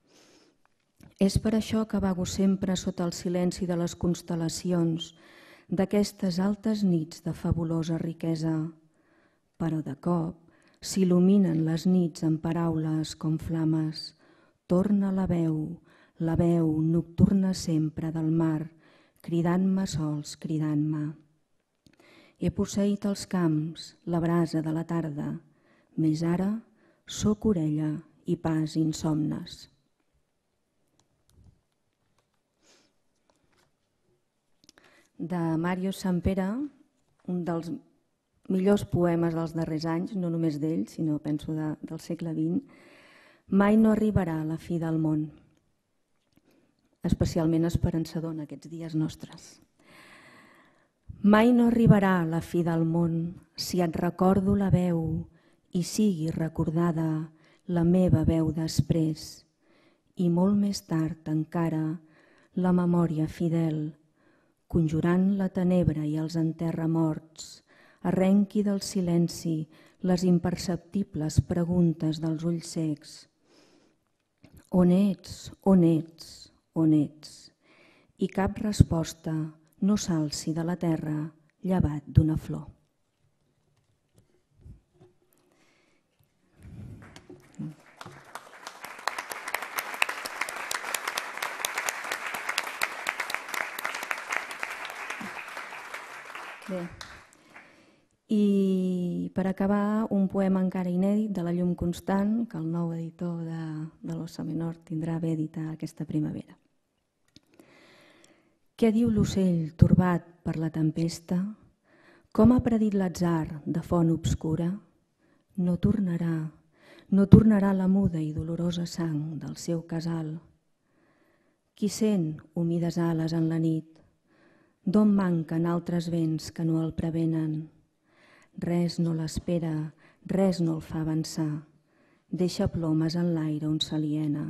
És per això que vago sempre sota el silenci de les constel·lacions, d'aquestes altes nits de fabulosa riquesa. Però de cop s'il·luminen les nits en paraules com flames. Torna la veu, la veu nocturna sempre del mar, cridant-me sols, cridant-me. He posseït els camps, la brasa de la tarda, més ara sóc orella i pas insomnes. de Màrius Sampere, un dels millors poemes dels darrers anys, no només d'ell, sinó penso de, del segle XX, mai no arribarà a la fi del món, especialment esperançador en aquests dies nostres. Mai no arribarà a la fi del món si et recordo la veu i sigui recordada la meva veu després i molt més tard encara la memòria fidel conjurant la tenebra i els enterramorts, arrenqui del silenci les imperceptibles preguntes dels ulls secs. On ets? On ets? On ets? I cap resposta no s'alci de la terra llevat d'una flor. Bé. I per acabar, un poema encara inèdit de la llum constant que el nou editor de, de l'Ossa Menor tindrà bé editar aquesta primavera. Què diu l'ocell torbat per la tempesta? Com ha predit l'atzar de font obscura? No tornarà, no tornarà la muda i dolorosa sang del seu casal. Qui sent humides ales en la nit? d'on manquen altres vents que no el prevenen. Res no l'espera, res no el fa avançar. Deixa plomes en l'aire on s'aliena.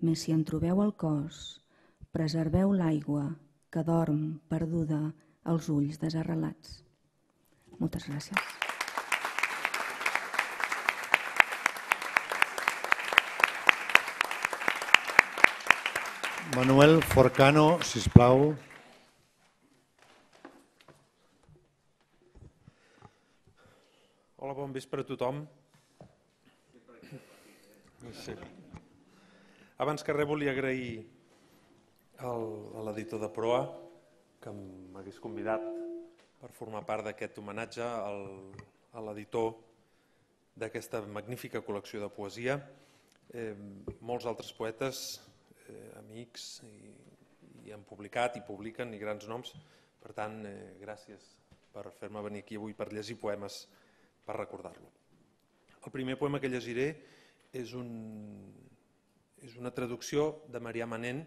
Més si en trobeu el cos, preserveu l'aigua que dorm perduda als ulls desarrelats. Moltes gràcies. Manuel Forcano, sisplau. plau. Hola, bon vespre a tothom. Sí. Abans que res volia agrair el, a l'editor de Proa que m'hagués convidat per formar part d'aquest homenatge al, a l'editor d'aquesta magnífica col·lecció de poesia. Eh, molts altres poetes, eh, amics, i, i han publicat i publiquen i grans noms. Per tant, eh, gràcies per fer-me venir aquí avui per llegir poemes per recordar-lo. El primer poema que llegiré és, un, és una traducció de Maria Manent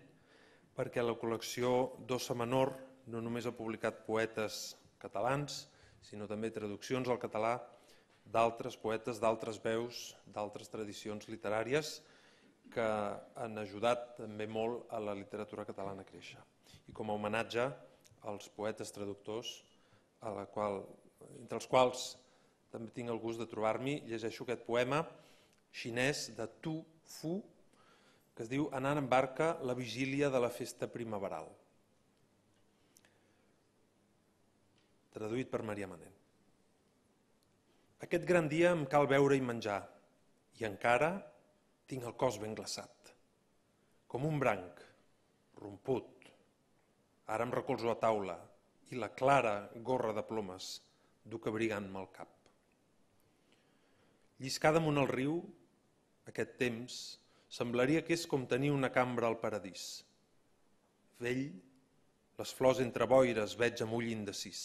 perquè la col·lecció d'Ossa Menor no només ha publicat poetes catalans, sinó també traduccions al català d'altres poetes, d'altres veus, d'altres tradicions literàries que han ajudat també molt a la literatura catalana a créixer. I com a homenatge als poetes traductors, a la qual, entre els quals també tinc el gust de trobar-m'hi, llegeixo aquest poema xinès de Tu Fu, que es diu Anant en barca la vigília de la festa primaveral. Traduït per Maria Manent. Aquest gran dia em cal beure i menjar, i encara tinc el cos ben glaçat, com un branc, romput. Ara em recolzo a taula i la clara gorra de plomes duc abrigant-me el cap. Lliscar damunt el riu, aquest temps, semblaria que és com tenir una cambra al paradís. Vell, les flors entre boires veig indecis.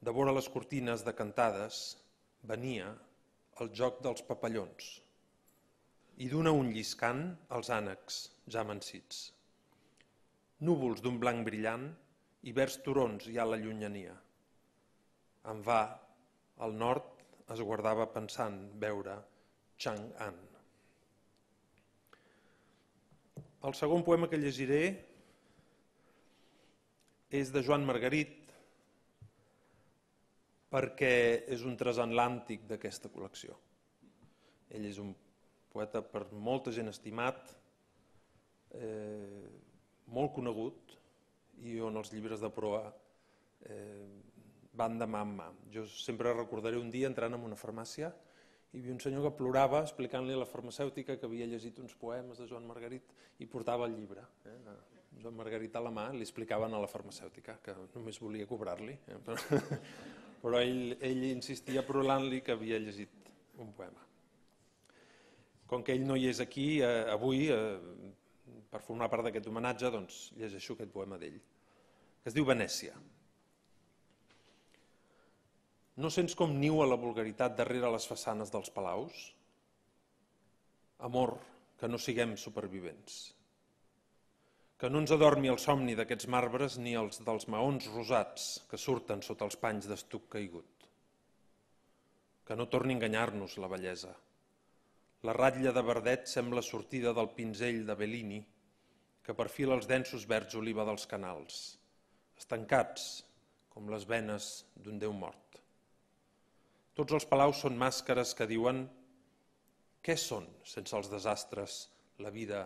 De vora les cortines decantades, venia el joc dels papallons i d'una un lliscant els ànecs ja mansits. Núvols d'un blanc brillant i verds turons hi ha la llunyania. En va, al nord, es guardava pensant veure Chang'an. El segon poema que llegiré és de Joan Margarit, perquè és un transatlàntic d'aquesta col·lecció. Ell és un poeta per molta gent estimat, eh, molt conegut, i on els llibres de proa eh, van de mà en mà. Jo sempre recordaré un dia entrant en una farmàcia hi havia un senyor que plorava explicant-li a la farmacèutica que havia llegit uns poemes de Joan Margarit i portava el llibre. Eh? Joan Margarit a la mà li explicaven a la farmacèutica que només volia cobrar-li, eh? però, però ell, ell insistia plorant-li que havia llegit un poema. Com que ell no hi és aquí, eh, avui, eh, per formar part d'aquest homenatge, doncs, llegeixo aquest poema d'ell, que es diu Venècia. Venècia. No sents com niua la vulgaritat darrere les façanes dels palaus? Amor, que no siguem supervivents. Que no ens adormi el somni d'aquests marbres ni els dels maons rosats que surten sota els panys d'estuc caigut. Que no torni a enganyar-nos la bellesa. La ratlla de verdet sembla sortida del pinzell de Bellini que perfila els densos verds oliva dels canals, estancats com les venes d'un déu mort. Tots els palaus són màscares que diuen què són sense els desastres, la vida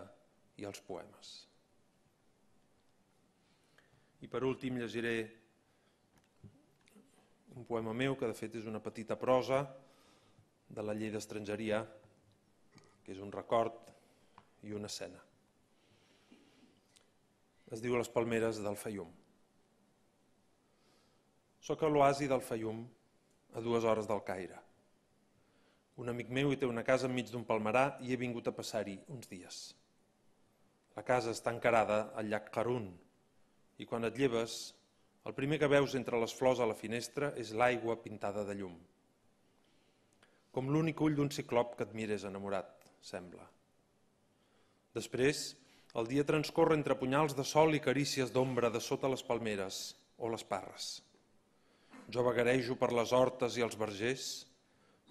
i els poemes. I per últim llegiré un poema meu, que de fet és una petita prosa de la llei d'estrangeria, que és un record i una escena. Es diu Les palmeres del Fayum. Soc a l'oasi del Fayum, a dues hores del Caire. Un amic meu hi té una casa enmig d'un palmarà i he vingut a passar-hi uns dies. La casa està encarada al llac Carun i quan et lleves, el primer que veus entre les flors a la finestra és l'aigua pintada de llum. Com l'únic ull d'un ciclop que et mires enamorat, sembla. Després, el dia transcorre entre punyals de sol i carícies d'ombra de sota les palmeres o les parres. Jo vagarejo per les hortes i els vergers,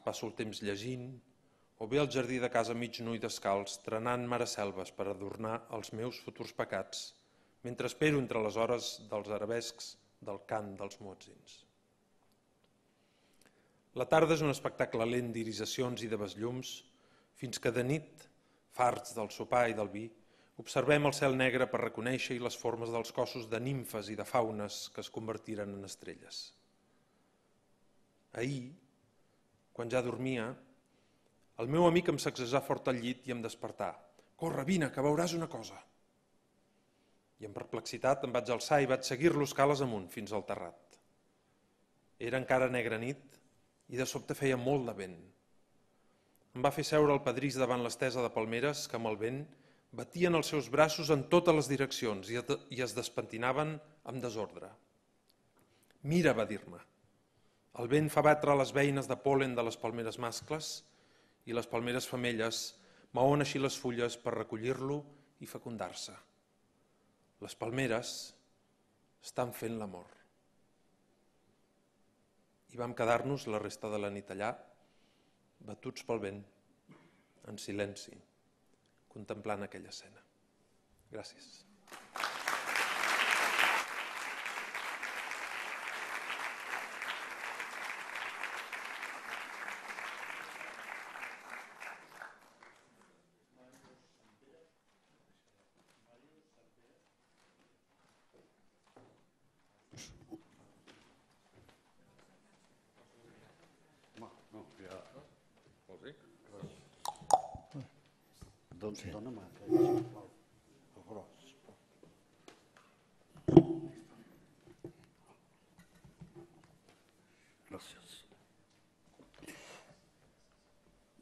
passo el temps llegint, o bé al jardí de casa mig nu i descalç, trenant maracelves per adornar els meus futurs pecats, mentre espero entre les hores dels arabescs del cant dels muetzins. La tarda és un espectacle lent d'irisacions i de besllums, fins que de nit, farts del sopar i del vi, observem el cel negre per reconèixer i les formes dels cossos de nimfes i de faunes que es convertiren en estrelles ahir, quan ja dormia, el meu amic em sacsejà fort al llit i em despertà. Corre, vine, que veuràs una cosa. I amb perplexitat em vaig alçar i vaig seguir-lo escales amunt fins al terrat. Era encara negra nit i de sobte feia molt de vent. Em va fer seure el padrís davant l'estesa de palmeres que amb el vent batien els seus braços en totes les direccions i es despentinaven amb desordre. Mira, va dir-me, el vent fa batre les veïnes de pol·len de les palmeres mascles i les palmeres femelles mouen així les fulles per recollir-lo i fecundar-se. Les palmeres estan fent l'amor. I vam quedar-nos la resta de la nit allà, batuts pel vent, en silenci, contemplant aquella escena. Gràcies.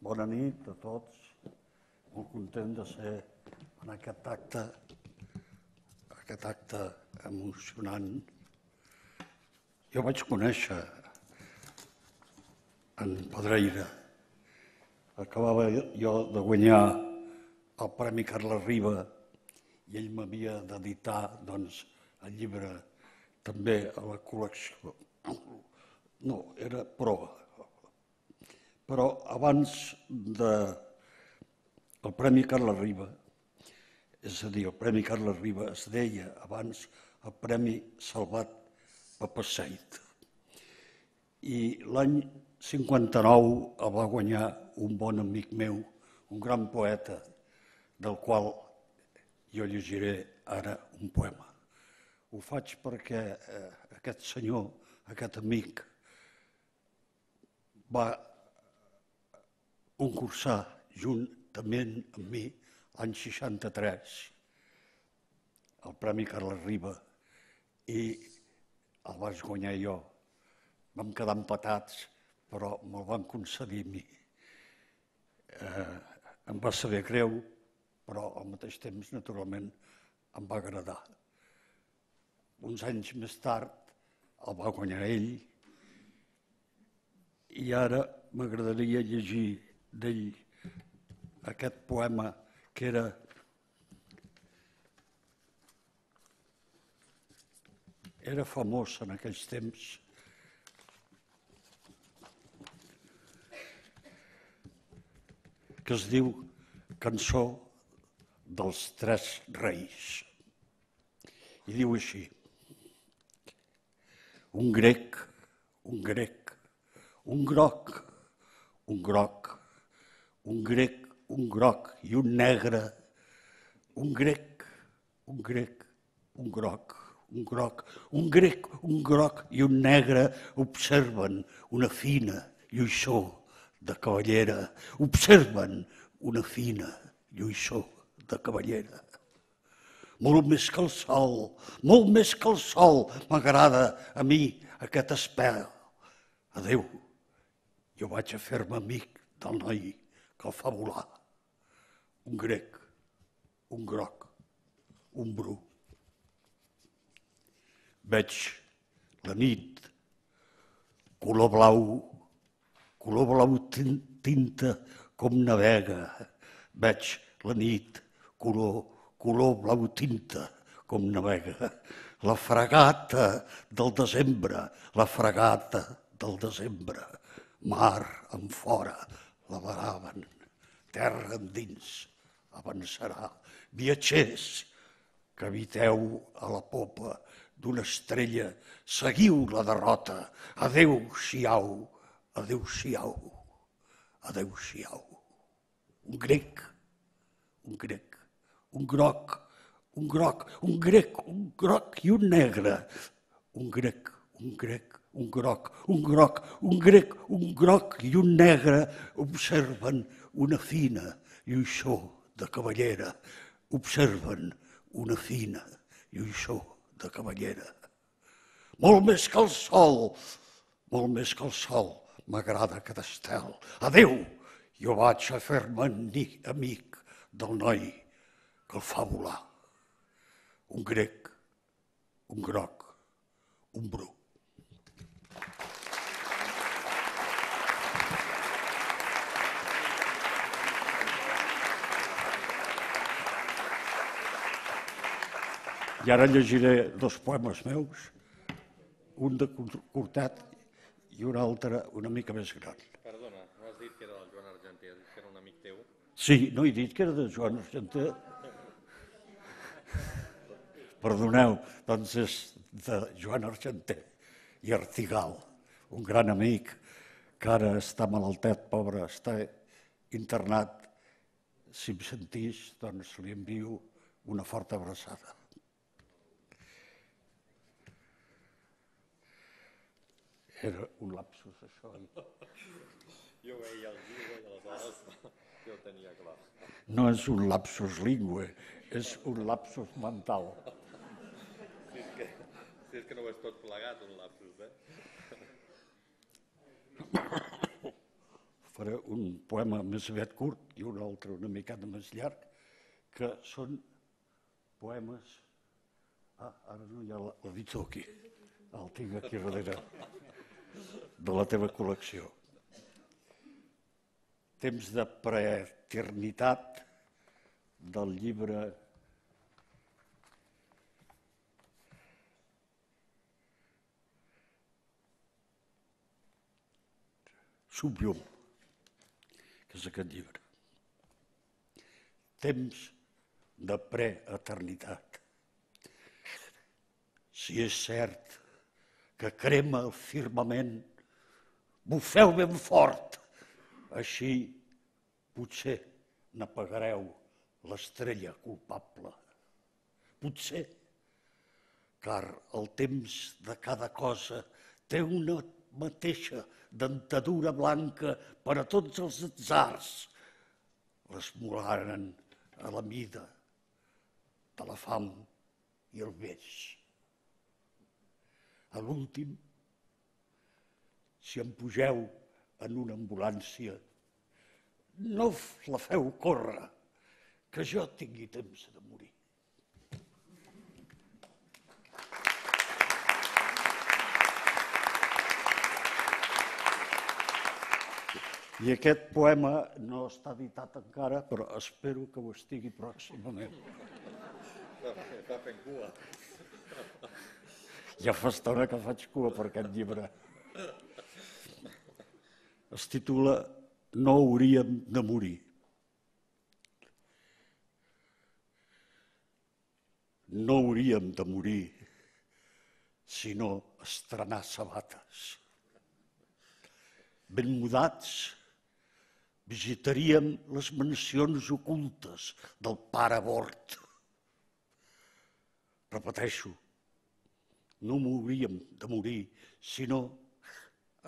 Bona nit a tots. Molt content de ser en aquest acte, aquest acte emocionant. Jo vaig conèixer en Pedreira. Acabava jo de guanyar el Premi Carles Riba i ell m'havia d'editar doncs, el llibre també a la col·lecció. No, era prova, però abans de el Premi Carles Riba, és a dir, el Premi Carles Riba es deia abans el Premi Salvat Papaseit. I l'any 59 el va guanyar un bon amic meu, un gran poeta, del qual jo llegiré ara un poema. Ho faig perquè eh, aquest senyor, aquest amic, va concursar juntament amb mi l'any 63 el Premi Carles Riba i el vaig guanyar jo. Vam quedar empatats, però me'l van concedir a mi. Eh, em va saber greu, però al mateix temps, naturalment, em va agradar. Uns anys més tard el va guanyar ell i ara m'agradaria llegir d'ell aquest poema que era era famós en aquells temps. que es diu Cançó dels Tres Reis. I diu així, un grec, un grec, un groc, un groc, un grec, un groc i un negre, un grec, un grec, un groc, un groc, un grec, un groc i un negre observen una fina lluïssó de cavallera, observen una fina lluïssó de cavallera molt més que el sol, molt més que el sol m'agrada a mi aquest espel. Adéu, jo vaig a fer-me amic del noi que el fa volar. Un grec, un groc, un bru. Veig la nit, color blau, color blau tinta com navega. Veig la nit, color, color blau tinta com navega. La fregata del desembre, la fregata del desembre, mar en fora, l'avaraven. Terra endins, avançarà. Viatgers, que habiteu a la popa d'una estrella, seguiu la derrota. Adeu, siau, adeu, siau, adeu, siau. Un grec, un grec, un groc, un groc, un grec, un groc i un negre. Un grec, un grec, un groc, un groc, un grec, un groc i un negre observen una fina lluïssor de cavallera, observen una fina lluïssor de cavallera. Molt més que el sol, molt més que el sol, m'agrada que estel. Adéu, jo vaig a fer-me amic del noi que el fa volar. Un grec, un groc, un bruc. I ara llegiré dos poemes meus, un de curtat i un altre una mica més gran. Perdona, no has dit que era del Joan Argenté, has dit que era un amic teu? Sí, no he dit que era de Joan Argenté. Perdoneu, doncs és de Joan Argenté i Artigal, un gran amic que ara està malaltet, pobre, està internat. Si em sentís, doncs li envio una forta abraçada. Era un lapsus, això. Eh? Jo ho veia al llibre i aleshores jo ho tenia clar. No és un lapsus lingüe, és un lapsus mental. Si és que, si és que no ho és tot plegat, un lapsus, eh? Faré un poema més aviat curt i un altre una mica més llarg, que són poemes... Ah, ara no hi ha l'editor aquí. El tinc aquí darrere de la teva col·lecció. Temps de preternitat del llibre Subllum, que és aquest llibre. Temps de preeternitat. Si és cert que crema el firmament. Bufeu ben fort, així potser n'apagareu l'estrella culpable. Potser, car el temps de cada cosa té una mateixa dentadura blanca per a tots els atzars. Les molaren a la mida de la fam i el veix a l'últim, si em pugeu en una ambulància, no la feu córrer, que jo tingui temps de morir. I aquest poema no està editat encara, però espero que ho estigui pròximament. Està fent cua. Ja fa estona que faig cua per aquest llibre. Es titula No hauríem de morir. No hauríem de morir si no estrenar sabates. Ben mudats, visitaríem les mansions ocultes del pare Bort. Repeteixo, no m'hauríem de morir, sinó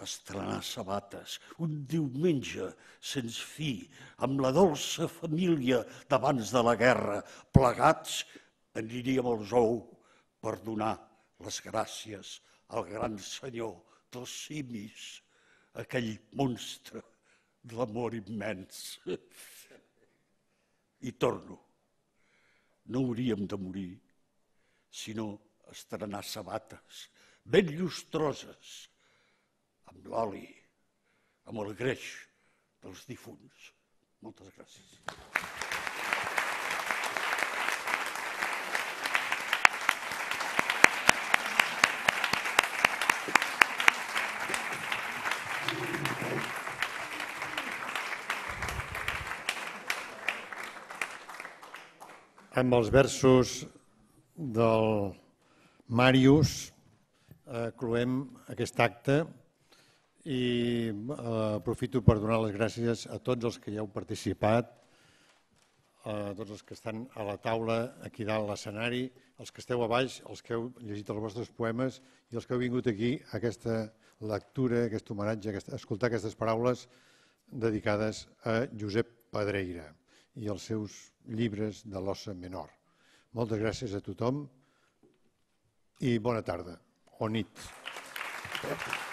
estrenar sabates, un diumenge sens fi, amb la dolça família d'abans de la guerra, plegats aniríem al zou per donar les gràcies al gran senyor dels simis, aquell monstre de l'amor immens. I torno, no hauríem de morir, sinó estrenar sabates ben llustroses, amb l'oli, amb el greix dels difunts. Moltes gràcies. Amb els versos del Màrius, eh, cloem aquest acte i eh, aprofito per donar les gràcies a tots els que hi heu participat, a tots els que estan a la taula, aquí dalt l'escenari, els que esteu a baix, els que heu llegit els vostres poemes i els que heu vingut aquí a aquesta lectura, a aquest homenatge, a escoltar aquestes paraules dedicades a Josep Pedreira i els seus llibres de l'ossa menor. Moltes gràcies a tothom i bona tarda o nit. Gràcies.